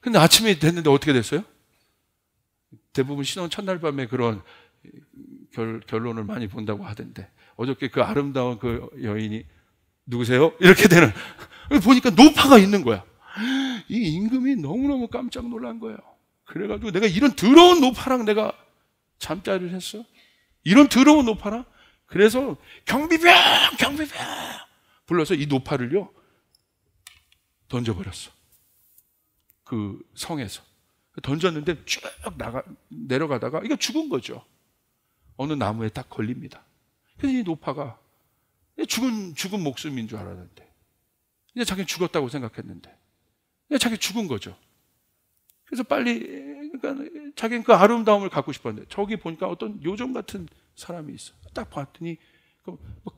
근데 아침이 됐는데 어떻게 됐어요? 대부분 신혼 첫날 밤에 그런 결, 결론을 많이 본다고 하던데 어저께 그 아름다운 그 여인이 누구세요? 이렇게 되는 보니까 노파가 있는 거야. 이 임금이 너무너무 깜짝 놀란 거예요. 그래가지고 내가 이런 더러운 노파랑 내가 잠자리를 했어. 이런 더러운 노파랑 그래서 경비병 경비병 불러서 이 노파를요 던져버렸어. 그 성에서 던졌는데 쭉 나가 내려가다가 이거 죽은 거죠. 어느 나무에 딱 걸립니다. 그래서 이 노파가 죽은, 죽은 목숨인 줄 알았는데. 이제 자기 죽었다고 생각했는데. 이제 자기 죽은 거죠. 그래서 빨리, 그러니까 자기는 그 아름다움을 갖고 싶었는데. 저기 보니까 어떤 요정 같은 사람이 있어. 딱 봤더니, 그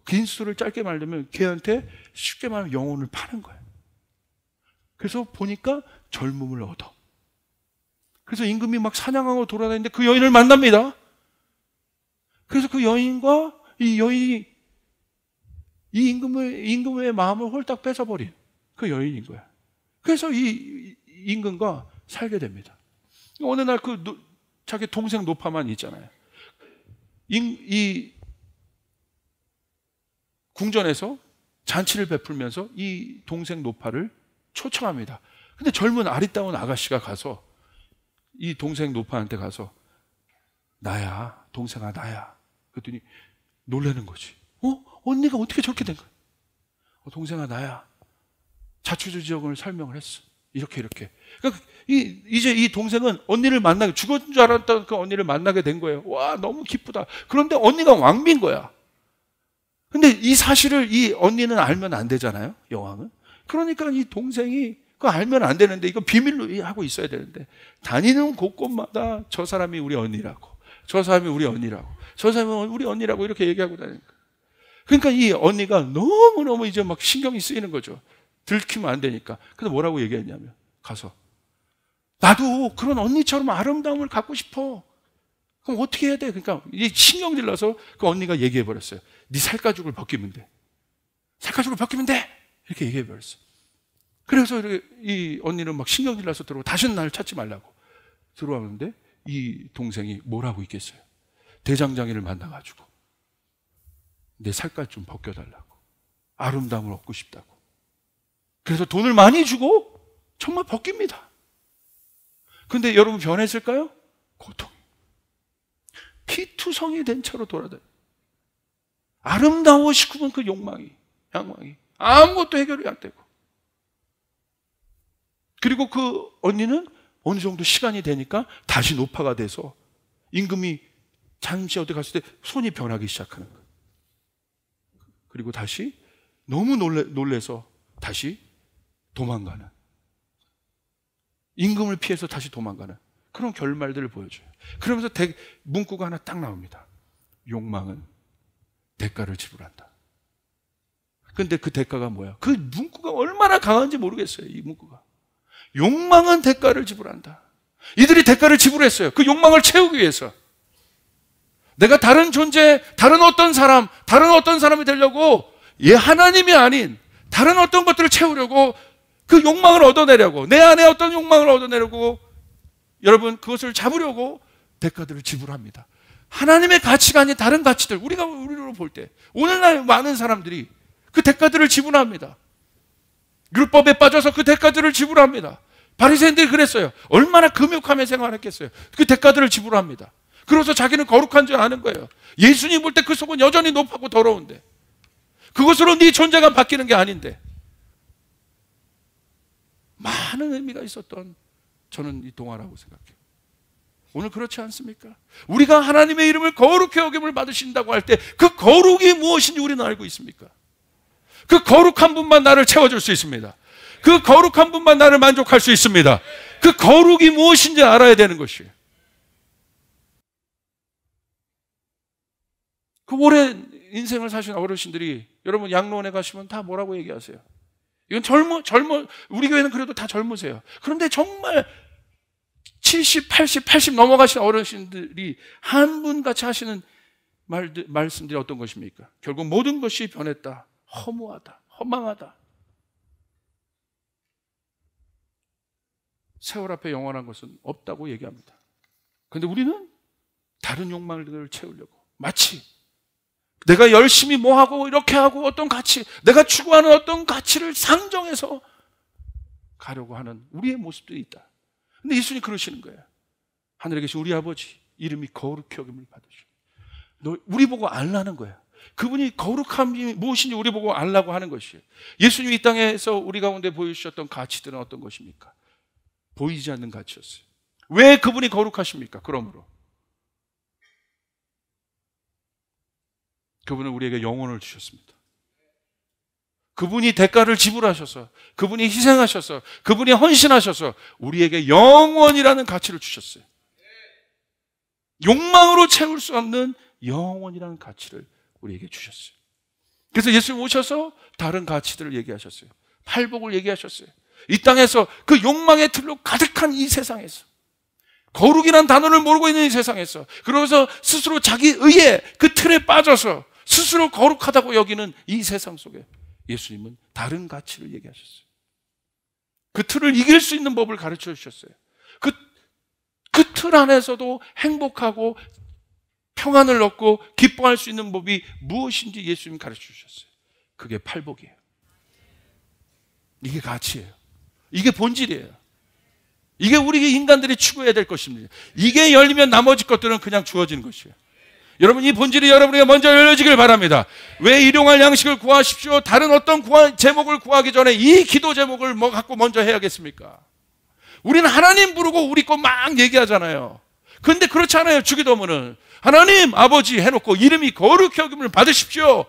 긴 수를 짧게 말려면 걔한테 쉽게 말하면 영혼을 파는 거예 그래서 보니까 젊음을 얻어. 그래서 임금이 막 사냥하고 돌아다니는데 그 여인을 만납니다. 그래서 그 여인과 이 여인이 이 임금의, 임금의 마음을 홀딱 뺏어버린 그 여인인 거야. 그래서 이 임금과 살게 됩니다. 어느 날 그 자기 동생 노파만 있잖아요. 이, 이 궁전에서 잔치를 베풀면서 이 동생 노파를 초청합니다. 근데 젊은 아리따운 아가씨가 가서 이 동생 노파한테 가서 나야, 동생아, 나야. 그랬더니 놀라는 거지. 어? 언니가 어떻게 저렇게 된 거야? 어, 동생아 나야. 자초지종을 설명을 했어. 이렇게 이렇게. 그러니까 이, 이제 이 동생은 언니를 만나게 죽은 줄 알았던 그 언니를 만나게 된 거예요. 와 너무 기쁘다. 그런데 언니가 왕비인 거야. 근데 이 사실을 이 언니는 알면 안 되잖아요. 여왕은. 그러니까 이 동생이 그거 알면 안 되는데 이거 비밀로 하고 있어야 되는데 다니는 곳곳마다 저 사람이 우리 언니라고 저 사람이 우리 언니라고. 저 사람은 우리 언니라고 이렇게 얘기하고 다니니까. 그러니까 이 언니가 너무너무 이제 막 신경이 쓰이는 거죠. 들키면 안 되니까. 그래서 뭐라고 얘기했냐면, 가서. 나도 그런 언니처럼 아름다움을 갖고 싶어. 그럼 어떻게 해야 돼? 그러니까 신경질 나서 그 언니가 얘기해 버렸어요. 네 살가죽을 벗기면 돼. 살가죽을 벗기면 돼. 이렇게 얘기해 버렸어. 요 그래서 이 언니는 막 신경질 나서 들어오고 다시는 나를 찾지 말라고 들어왔는데 이 동생이 뭘 하고 있겠어요? 대장장이를 만나가지고 내살갗좀 벗겨달라고 아름다움을 얻고 싶다고 그래서 돈을 많이 주고 정말 벗깁니다. 근데 여러분 변했을까요? 고통. 피투성이 된 채로 돌아다녀 아름다워 싶으면 그 욕망이, 양망이 아무것도 해결이 안 되고. 그리고 그 언니는 어느 정도 시간이 되니까 다시 노파가 돼서 임금이 잠시 어디 갔을 때 손이 변하기 시작하는 거예요. 그리고 다시 너무 놀래, 놀래서 다시 도망가는. 임금을 피해서 다시 도망가는 그런 결말들을 보여줘요. 그러면서 대, 문구가 하나 딱 나옵니다. 욕망은 대가를 지불한다. 근데 그 대가가 뭐야? 그 문구가 얼마나 강한지 모르겠어요, 이 문구가. 욕망은 대가를 지불한다. 이들이 대가를 지불했어요. 그 욕망을 채우기 위해서. 내가 다른 존재, 다른 어떤 사람, 다른 어떤 사람이 되려고 예 하나님이 아닌 다른 어떤 것들을 채우려고 그 욕망을 얻어내려고 내 안에 어떤 욕망을 얻어내려고 여러분 그것을 잡으려고 대가들을 지불합니다. 하나님의 가치관이 다른 가치들 우리가 우리로 볼 때 오늘날 많은 사람들이 그 대가들을 지불합니다. 율법에 빠져서 그 대가들을 지불합니다. 바리새인들이 그랬어요. 얼마나 금욕하며 생활했겠어요. 그 대가들을 지불합니다. 그래서 자기는 거룩한 줄 아는 거예요. 예수님 볼 때 그 속은 여전히 높고 더러운데 그것으로 네 존재가 바뀌는 게 아닌데 많은 의미가 있었던 저는 이 동화라고 생각해요. 오늘 그렇지 않습니까? 우리가 하나님의 이름을 거룩해 여김을 받으신다고 할 때 그 거룩이 무엇인지 우리는 알고 있습니까? 그 거룩한 분만 나를 채워줄 수 있습니다. 그 거룩한 분만 나를 만족할 수 있습니다. 그 거룩이 무엇인지 알아야 되는 것이에요. 그 오랜 인생을 사신 어르신들이 여러분 양로원에 가시면 다 뭐라고 얘기하세요? 이건 젊어 젊어 우리 교회는 그래도 다 젊으세요. 그런데 정말 70, 80, 80 넘어가신 어르신들이 한 분 같이 하시는 말 말씀들이 어떤 것입니까? 결국 모든 것이 변했다. 허무하다. 허망하다. 세월 앞에 영원한 것은 없다고 얘기합니다. 그런데 우리는 다른 욕망을 들 채우려고 마치 내가 열심히 뭐 하고 이렇게 하고 어떤 가치, 내가 추구하는 어떤 가치를 상정해서 가려고 하는 우리의 모습들이 있다. 근데 예수님 그러시는 거예요. 하늘에 계신 우리 아버지 이름이 거룩히 여김을 받으시고너 우리 보고 알라는 거예요 그분이 거룩함이 무엇인지 우리 보고 알라고 하는 것이에요. 예수님 이 땅에서 우리 가운데 보여주셨던 가치들은 어떤 것입니까? 보이지 않는 가치였어요. 왜 그분이 거룩하십니까? 그러므로. 그분은 우리에게 영혼을 주셨습니다. 그분이 대가를 지불하셔서, 그분이 희생하셔서, 그분이 헌신하셔서, 우리에게 영원이라는 가치를 주셨어요. 욕망으로 채울 수 없는 영원이라는 가치를 우리에게 주셨어요. 그래서 예수님 오셔서 다른 가치들을 얘기하셨어요. 팔복을 얘기하셨어요. 이 땅에서 그 욕망의 틀로 가득한 이 세상에서 거룩이란 단어를 모르고 있는 이 세상에서 그러면서 스스로 자기 의에 그 틀에 빠져서 스스로 거룩하다고 여기는 이 세상 속에 예수님은 다른 가치를 얘기하셨어요. 그 틀을 이길 수 있는 법을 가르쳐 주셨어요. 그, 그 틀 안에서도 행복하고 평안을 얻고 기뻐할 수 있는 법이 무엇인지 예수님 가르쳐 주셨어요. 그게 팔복이에요. 이게 가치예요. 이게 본질이에요. 이게 우리 인간들이 추구해야 될 것입니다. 이게 열리면 나머지 것들은 그냥 주어지는 것이에요. 여러분 이 본질이 여러분에게 먼저 열려지길 바랍니다. 왜 일용할 양식을 구하십시오. 다른 어떤 구하, 제목을 구하기 전에 이 기도 제목을 뭐 갖고 먼저 해야겠습니까? 우리는 하나님 부르고 우리 거 막 얘기하잖아요. 근데 그렇지 않아요. 주기도문은 하나님 아버지 해놓고 이름이 거룩히 여김을 받으십시오.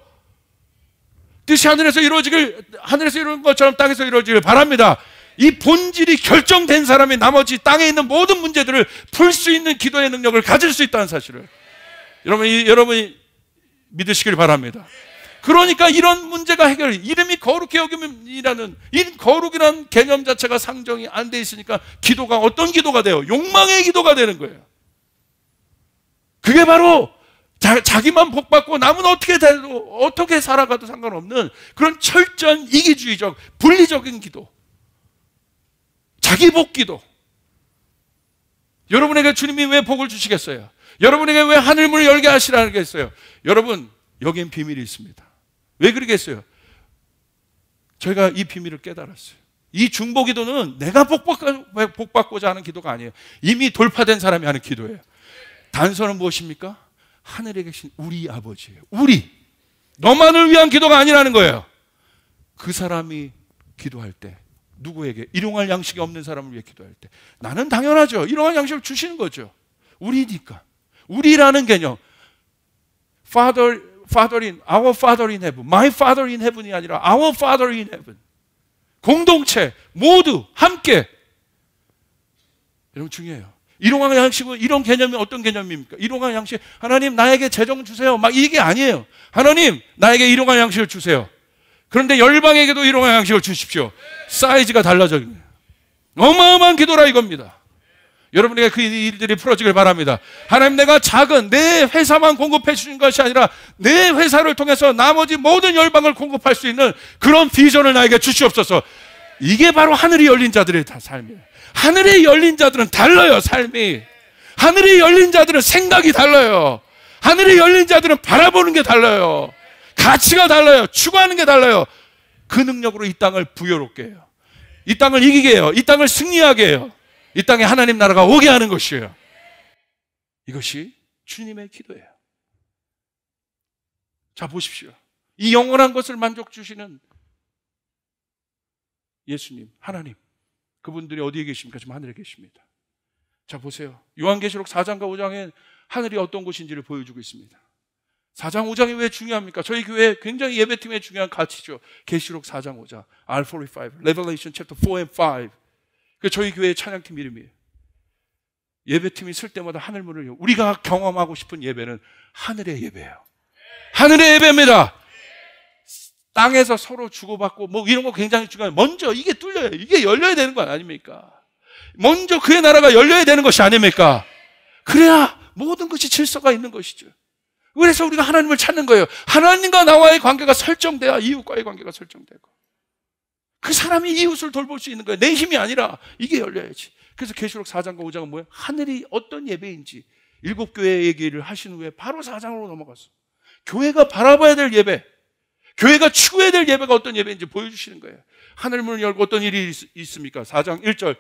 뜻이 하늘에서 이루어지길 하늘에서 이루는 것처럼 땅에서 이루어지길 바랍니다. 이 본질이 결정된 사람이 나머지 땅에 있는 모든 문제들을 풀 수 있는 기도의 능력을 가질 수 있다는 사실을 여러분 이, 여러분이 믿으시길 바랍니다. 그러니까 이런 문제가 해결, 이름이 거룩해 여김이라는, 이거룩이란 개념 자체가 상정이 안 돼 있으니까 기도가 어떤 기도가 돼요? 욕망의 기도가 되는 거예요. 그게 바로 자, 자기만 복받고 남은 어떻게 돼도, 어떻게 살아가도 상관없는 그런 철저한 이기주의적, 분리적인 기도. 자기 복기도. 여러분에게 주님이 왜 복을 주시겠어요? 여러분에게 왜 하늘문을 열게 하시라는 게 있어요? 여러분, 여기 비밀이 있습니다. 왜 그러겠어요? 저가이 비밀을 깨달았어요. 이 중보기도는 내가 복받고자 하는 기도가 아니에요. 이미 돌파된 사람이 하는 기도예요. 단서는 무엇입니까? 하늘에 계신 우리 아버지예요. 우리. 너만을 위한 기도가 아니라는 거예요. 그 사람이 기도할 때 누구에게 일용할 양식이 없는 사람을 위해 기도할 때 나는 당연하죠. 일용할 양식을 주시는 거죠. 우리니까. 우리라는 개념. Father, Father in, our Father in heaven, my Father in heaven이 아니라 our Father in heaven. 공동체, 모두 함께. 여러분 중요해요. 일용할 양식은 이런 개념이 어떤 개념입니까? 일용할 양식 하나님 나에게 재정 주세요. 막 이게 아니에요. 하나님 나에게 일용할 양식을 주세요. 그런데 열방에게도 이런 양식을 주십시오. 사이즈가 달라져요. 어마어마한 기도라 이겁니다. 여러분에게 그 일들이 풀어지길 바랍니다. 하나님 내가 작은 내 회사만 공급해 주신 것이 아니라 내 회사를 통해서 나머지 모든 열방을 공급할 수 있는 그런 비전을 나에게 주시옵소서. 이게 바로 하늘이 열린 자들의 삶이에요. 하늘이 열린 자들은 달라요, 삶이. 하늘이 열린 자들은 생각이 달라요. 하늘이 열린 자들은 바라보는 게 달라요. 가치가 달라요. 추구하는 게 달라요. 그 능력으로 이 땅을 부여롭게 해요. 이 땅을 이기게 해요. 이 땅을 승리하게 해요. 이 땅에 하나님 나라가 오게 하는 것이에요. 이것이 주님의 기도예요. 자, 보십시오. 이 영원한 것을 만족 주시는 예수님, 하나님. 그분들이 어디에 계십니까? 지금 하늘에 계십니다. 자, 보세요. 요한계시록 4장과 5장에 하늘이 어떤 곳인지를 보여주고 있습니다. 4장 5장이 왜 중요합니까? 저희 교회 굉장히 예배팀의 중요한 가치죠. 계시록 4장 5장, R45, Revelation chapter 4 and 5. 그 저희 교회 찬양팀 이름이에요. 예배팀이 쓸 때마다 하늘 문을 열. 우리가 경험하고 싶은 예배는 하늘의 예배예요. 하늘의 예배입니다. 땅에서 서로 주고받고 뭐 이런 거 굉장히 중요해요. 먼저 이게 뚫려요. 이게 열려야 되는 거 아닙니까? 먼저 그의 나라가 열려야 되는 것이 아닙니까? 그래야 모든 것이 질서가 있는 것이죠. 그래서 우리가 하나님을 찾는 거예요. 하나님과 나와의 관계가 설정돼야 이웃과의 관계가 설정되고 그 사람이 이웃을 돌볼 수 있는 거예요. 내 힘이 아니라 이게 열려야지. 그래서 계시록 4장과 5장은 뭐예요? 하늘이 어떤 예배인지 일곱 교회 얘기를 하신 후에 바로 4장으로 넘어갔어. 교회가 바라봐야 될 예배, 교회가 추구해야 될 예배가 어떤 예배인지 보여주시는 거예요. 하늘 문을 열고 어떤 일이 있, 습니까 4장 1절.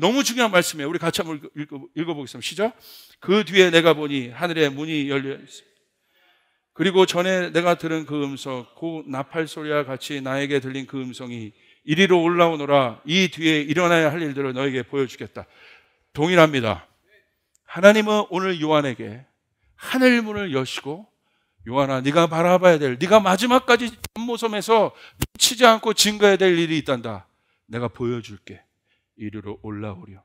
너무 중요한 말씀이에요. 우리 같이 한번 읽어, 읽어보겠습니다. 시작. 그 뒤에 내가 보니 하늘의 문이 열려 있습니다. 그리고 전에 내가 들은 그 음성, 고 그 나팔 소리와 같이 나에게 들린 그 음성이 이리로 올라오노라 이 뒤에 일어나야 할 일들을 너에게 보여주겠다. 동일합니다. 하나님은 오늘 요한에게 하늘 문을 여시고 요한아 네가 바라봐야 될 네가 마지막까지 잠모섬에서 놓치지 않고 증거해야 될 일이 있단다. 내가 보여줄게. 이리로 올라오렴.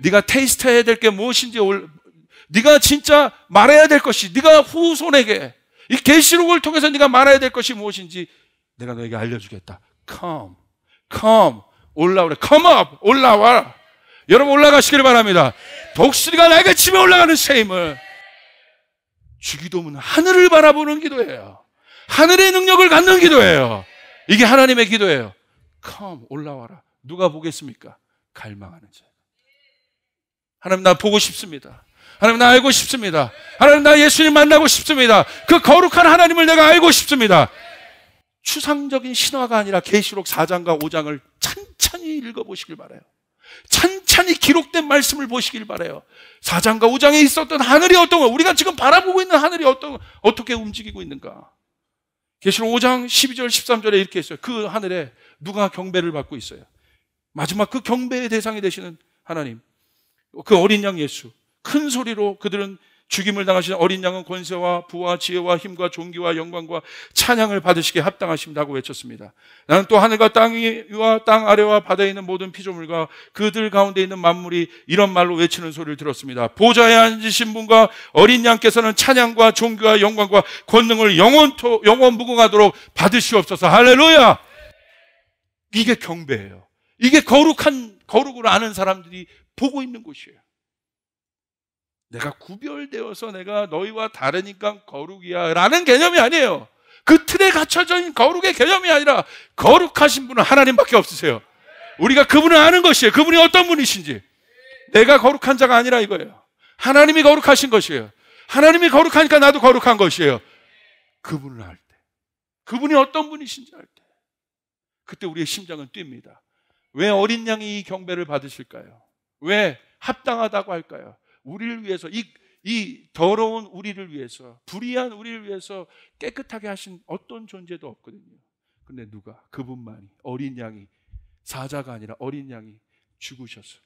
네가 테이스트해야 될 게 무엇인지 올, 네가 진짜 말해야 될 것이 네가 후손에게 이 계시록을 통해서 네가 말해야될 것이 무엇인지 내가 너에게 알려주겠다. Come, come, 올라오래. Come up, 올라와. 여러분 올라가시길 바랍니다. 독수리가 날개 치며 올라가는 새을 주기도문 하늘을 바라보는 기도예요. 하늘의 능력을 갖는 기도예요. 이게 하나님의 기도예요. Come, 올라와라. 누가 보겠습니까? 갈망하는 자. 하나님 나 보고 싶습니다. 하나님 나 알고 싶습니다. 하나님 나 예수님 만나고 싶습니다. 그 거룩한 하나님을 내가 알고 싶습니다. 추상적인 신화가 아니라 계시록 4장과 5장을 찬찬히 읽어보시길 바라요. 찬찬히 기록된 말씀을 보시길 바래요. 4장과 5장에 있었던 하늘이 어떤가? 우리가 지금 바라보고 있는 하늘이 어떤 어떻게 움직이고 있는가? 계시록 5장 12절 13절에 이렇게 있어요. 그 하늘에 누가 경배를 받고 있어요. 마지막 그 경배의 대상이 되시는 하나님. 그 어린 양 예수. 큰 소리로 그들은 죽임을 당하신 어린 양은 권세와 부와 지혜와 힘과 종기와 영광과 찬양을 받으시게 합당하심다고 외쳤습니다. 나는 또 하늘과 땅위와 땅 아래와 바다에 있는 모든 피조물과 그들 가운데 있는 만물이 이런 말로 외치는 소리를 들었습니다. 보좌에 앉으신 분과 어린 양께서는 찬양과 종기와 영광과 권능을 영원토 영원 무궁하도록 받으시옵소서. 할렐루야. 이게 경배예요. 이게 거룩한 거룩을 아는 사람들이 보고 있는 곳이에요. 내가 구별되어서 내가 너희와 다르니까 거룩이야 라는 개념이 아니에요. 그 틀에 갇혀져 있는 거룩의 개념이 아니라 거룩하신 분은 하나님밖에 없으세요. 우리가 그분을 아는 것이에요. 그분이 어떤 분이신지. 내가 거룩한 자가 아니라 이거예요. 하나님이 거룩하신 것이에요. 하나님이 거룩하니까 나도 거룩한 것이에요. 그분을 알 때. 그분이 어떤 분이신지 알 때. 그때 우리의 심장은 뜁니다. 왜 어린 양이 이 경배를 받으실까요? 왜 합당하다고 할까요? 우리를 위해서 이, 이 더러운 우리를 위해서 불의한 우리를 위해서 깨끗하게 하신 어떤 존재도 없거든요. 근데 누가 그분만이 어린 양이 사자가 아니라 어린 양이 죽으셔서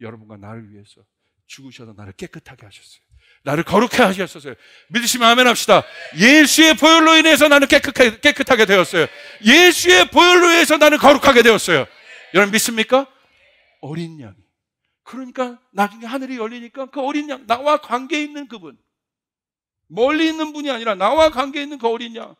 여러분과 나를 위해서 죽으셔서 나를 깨끗하게 하셨어요. 나를 거룩해 하셨어요. 믿으시면 아멘 합시다. 예수의 보혈로 인해서 나는 깨끗하게, 깨끗하게 되었어요. 예수의 보혈로 인해서 나는 거룩하게 되었어요. 여러분 믿습니까? 어린 양이 그러니까 나중에 하늘이 열리니까 그 어린 양, 나와 관계 있는 그분. 멀리 있는 분이 아니라 나와 관계 있는 그 어린 양.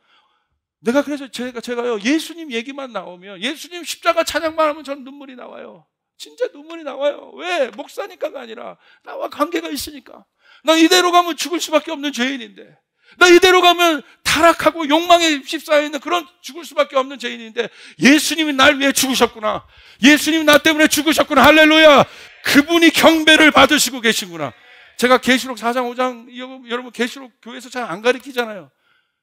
내가 그래서 제가, 제가요, 예수님 얘기만 나오면, 예수님 십자가 찬양만 하면 저는 눈물이 나와요. 진짜 눈물이 나와요. 왜? 목사니까가 아니라, 나와 관계가 있으니까. 나 이대로 가면 죽을 수밖에 없는 죄인인데. 나 이대로 가면 타락하고 욕망에 휩싸여 있는 그런 죽을 수밖에 없는 죄인인데 예수님이 날 위해 죽으셨구나. 예수님이 나 때문에 죽으셨구나. 할렐루야. 그분이 경배를 받으시고 계시구나. 제가 계시록 4장 5장 여러분 계시록 교회에서 잘 안 가르키잖아요.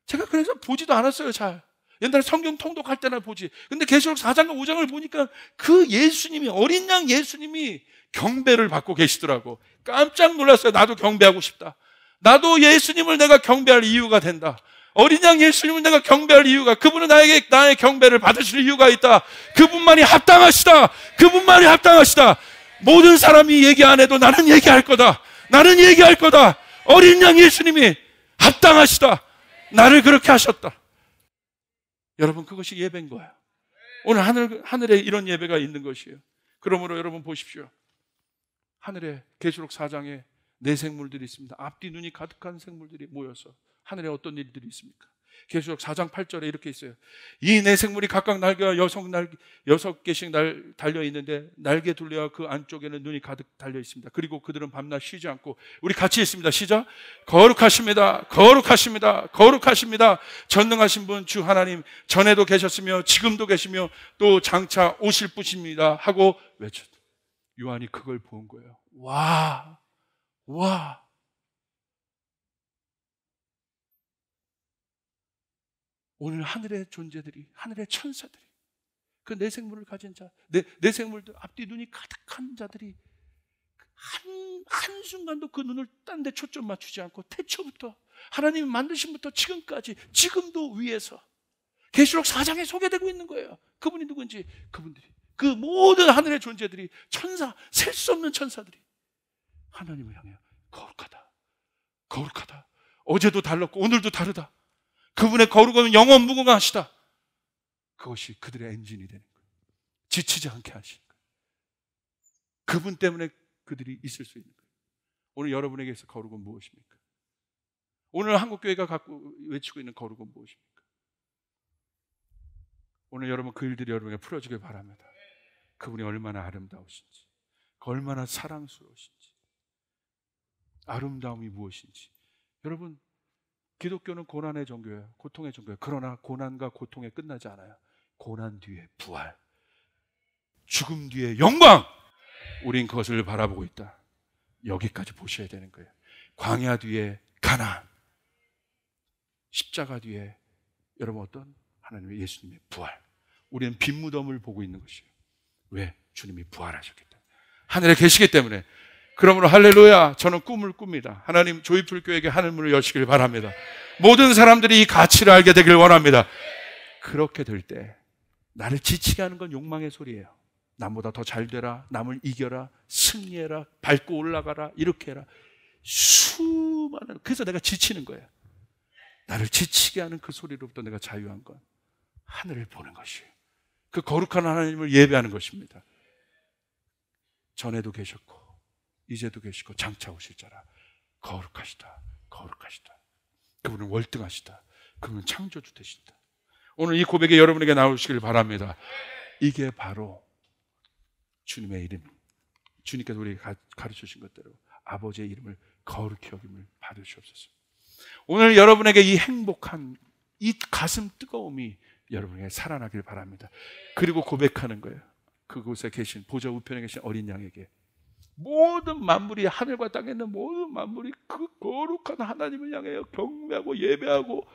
제가 그래서 보지도 않았어요, 잘. 옛날에 성경 통독할 때나 보지. 근데 계시록 4장과 5장을 보니까 그 예수님이 어린 양 예수님이 경배를 받고 계시더라고. 깜짝 놀랐어요. 나도 경배하고 싶다. 나도 예수님을 내가 경배할 이유가 된다. 어린 양 예수님을 내가 경배할 이유가 그분은 나에게 나의 경배를 받으실 이유가 있다. 그분만이 합당하시다. 그분만이 합당하시다. 모든 사람이 얘기 안 해도 나는 얘기할 거다. 나는 얘기할 거다. 어린 양 예수님이 합당하시다. 나를 그렇게 하셨다. 여러분, 그것이 예배인 거예요. 오늘 하늘, 하늘에 이런 예배가 있는 것이에요. 그러므로 여러분 보십시오. 하늘에 계시록 사장에내 네 생물들이 있습니다. 앞뒤 눈이 가득한 생물들이 모여서 하늘에 어떤 일들이 있습니까? 계시록 4장 8절에 이렇게 있어요. 이네 생물이 각각 날개와 여섯 날 여섯 개씩 날 달려 있는데 날개 둘레와 그 안쪽에는 눈이 가득 달려 있습니다. 그리고 그들은 밤낮 쉬지 않고 우리 같이 있습니다. 시작. 거룩하십니다. 거룩하십니다. 거룩하십니다. 전능하신 분 주 하나님 전에도 계셨으며 지금도 계시며 또 장차 오실 분입니다. 하고 외쳤. 요한이 그걸 본 거예요. 와. 와. 오늘 하늘의 존재들이, 하늘의 천사들이, 그 내생물을 가진 자, 내, 내생물들, 앞뒤 눈이 가득한 자들이 그 한, 한순간도 그 눈을 딴 데 초점 맞추지 않고 태초부터 하나님이 만드신부터 지금까지, 지금도 위에서 계시록 사장에 소개되고 있는 거예요. 그분이 누군지, 그분들이. 그 모든 하늘의 존재들이 천사, 셀 수 없는 천사들이 하나님을 향해 거룩하다. 거룩하다. 어제도 달랐고 오늘도 다르다. 그분의 거룩은 영원 무궁하시다. 그것이 그들의 엔진이 되는 거예요. 지치지 않게 하시는 거예요. 그분 때문에 그들이 있을 수 있는 거예요. 오늘 여러분에게서 거룩은 무엇입니까? 오늘 한국교회가 갖고 외치고 있는 거룩은 무엇입니까? 오늘 여러분 그 일들이 여러분에게 풀어지길 바랍니다. 그분이 얼마나 아름다우신지, 얼마나 사랑스러우신지, 아름다움이 무엇인지. 여러분, 기독교는 고난의 종교예요. 고통의 종교예요. 그러나 고난과 고통에 끝나지 않아요. 고난 뒤에 부활. 죽음 뒤에 영광! 우린 그것을 바라보고 있다. 여기까지 보셔야 되는 거예요. 광야 뒤에 가난. 십자가 뒤에 여러분 어떤 하나님의 예수님의 부활. 우리는 빈 무덤을 보고 있는 것이에요. 왜? 주님이 부활하셨기 때문에. 하늘에 계시기 때문에 그러므로 할렐루야 저는 꿈을 꿉니다 하나님 조이풀교에게 하늘문을 여시길 바랍니다 모든 사람들이 이 가치를 알게 되길 원합니다 그렇게 될 때 나를 지치게 하는 건 욕망의 소리예요 남보다 더 잘 되라 남을 이겨라 승리해라 밟고 올라가라 이렇게 해라 수많은 그래서 내가 지치는 거예요 나를 지치게 하는 그 소리로부터 내가 자유한 건 하늘을 보는 것이에요 그 거룩한 하나님을 예배하는 것입니다 전에도 계셨고 이제도 계시고 장차 오실 자라 거룩하시다 거룩하시다 그분은 월등하시다 그분은 창조주 되신다 오늘 이 고백이 여러분에게 나오시길 바랍니다 이게 바로 주님의 이름 주님께서 우리 가르쳐 주신 것대로 아버지의 이름을 거룩히 여김을 받으시옵소서 오늘 여러분에게 이 행복한 이 가슴 뜨거움이 여러분에게 살아나길 바랍니다 그리고 고백하는 거예요 그곳에 계신 보좌 우편에 계신 어린 양에게 모든 만물이 하늘과 땅에 있는 모든 만물이 그 거룩한 하나님을 향하여 경배하고 예배하고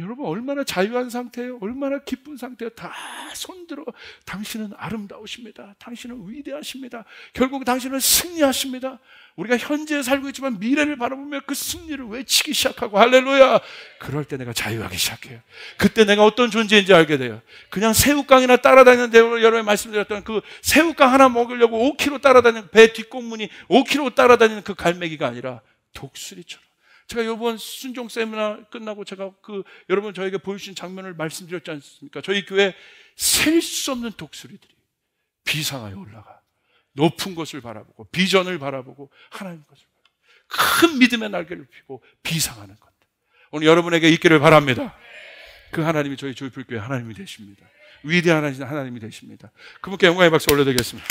여러분 얼마나 자유한 상태예요? 얼마나 기쁜 상태예요? 다 손들어 당신은 아름다우십니다. 당신은 위대하십니다. 결국 당신은 승리하십니다. 우리가 현재 살고 있지만 미래를 바라보며 그 승리를 외치기 시작하고 할렐루야. 그럴 때 내가 자유하기 시작해요. 그때 내가 어떤 존재인지 알게 돼요. 그냥 새우깡이나 따라다니는 대로 여러분 말씀드렸던 그 새우깡 하나 먹으려고 5km 따라다니는 배 뒷공문이 5km 따라다니는 그 갈매기가 아니라 독수리처럼 제가 요번 순종 세미나 끝나고 제가 그 여러분 저에게 보여주신 장면을 말씀드렸지 않습니까? 저희 교회 셀 수 없는 독수리들이 비상하여 올라가 높은 것을 바라보고 비전을 바라보고 하나님 것을 바라보고 큰 믿음의 날개를 피고 비상하는 것. 오늘 여러분에게 있기를 바랍니다. 그 하나님이 저희 조이풀교회 하나님이 되십니다. 위대한 하나님이 되십니다. 그분께 영광의 박수 올려드리겠습니다.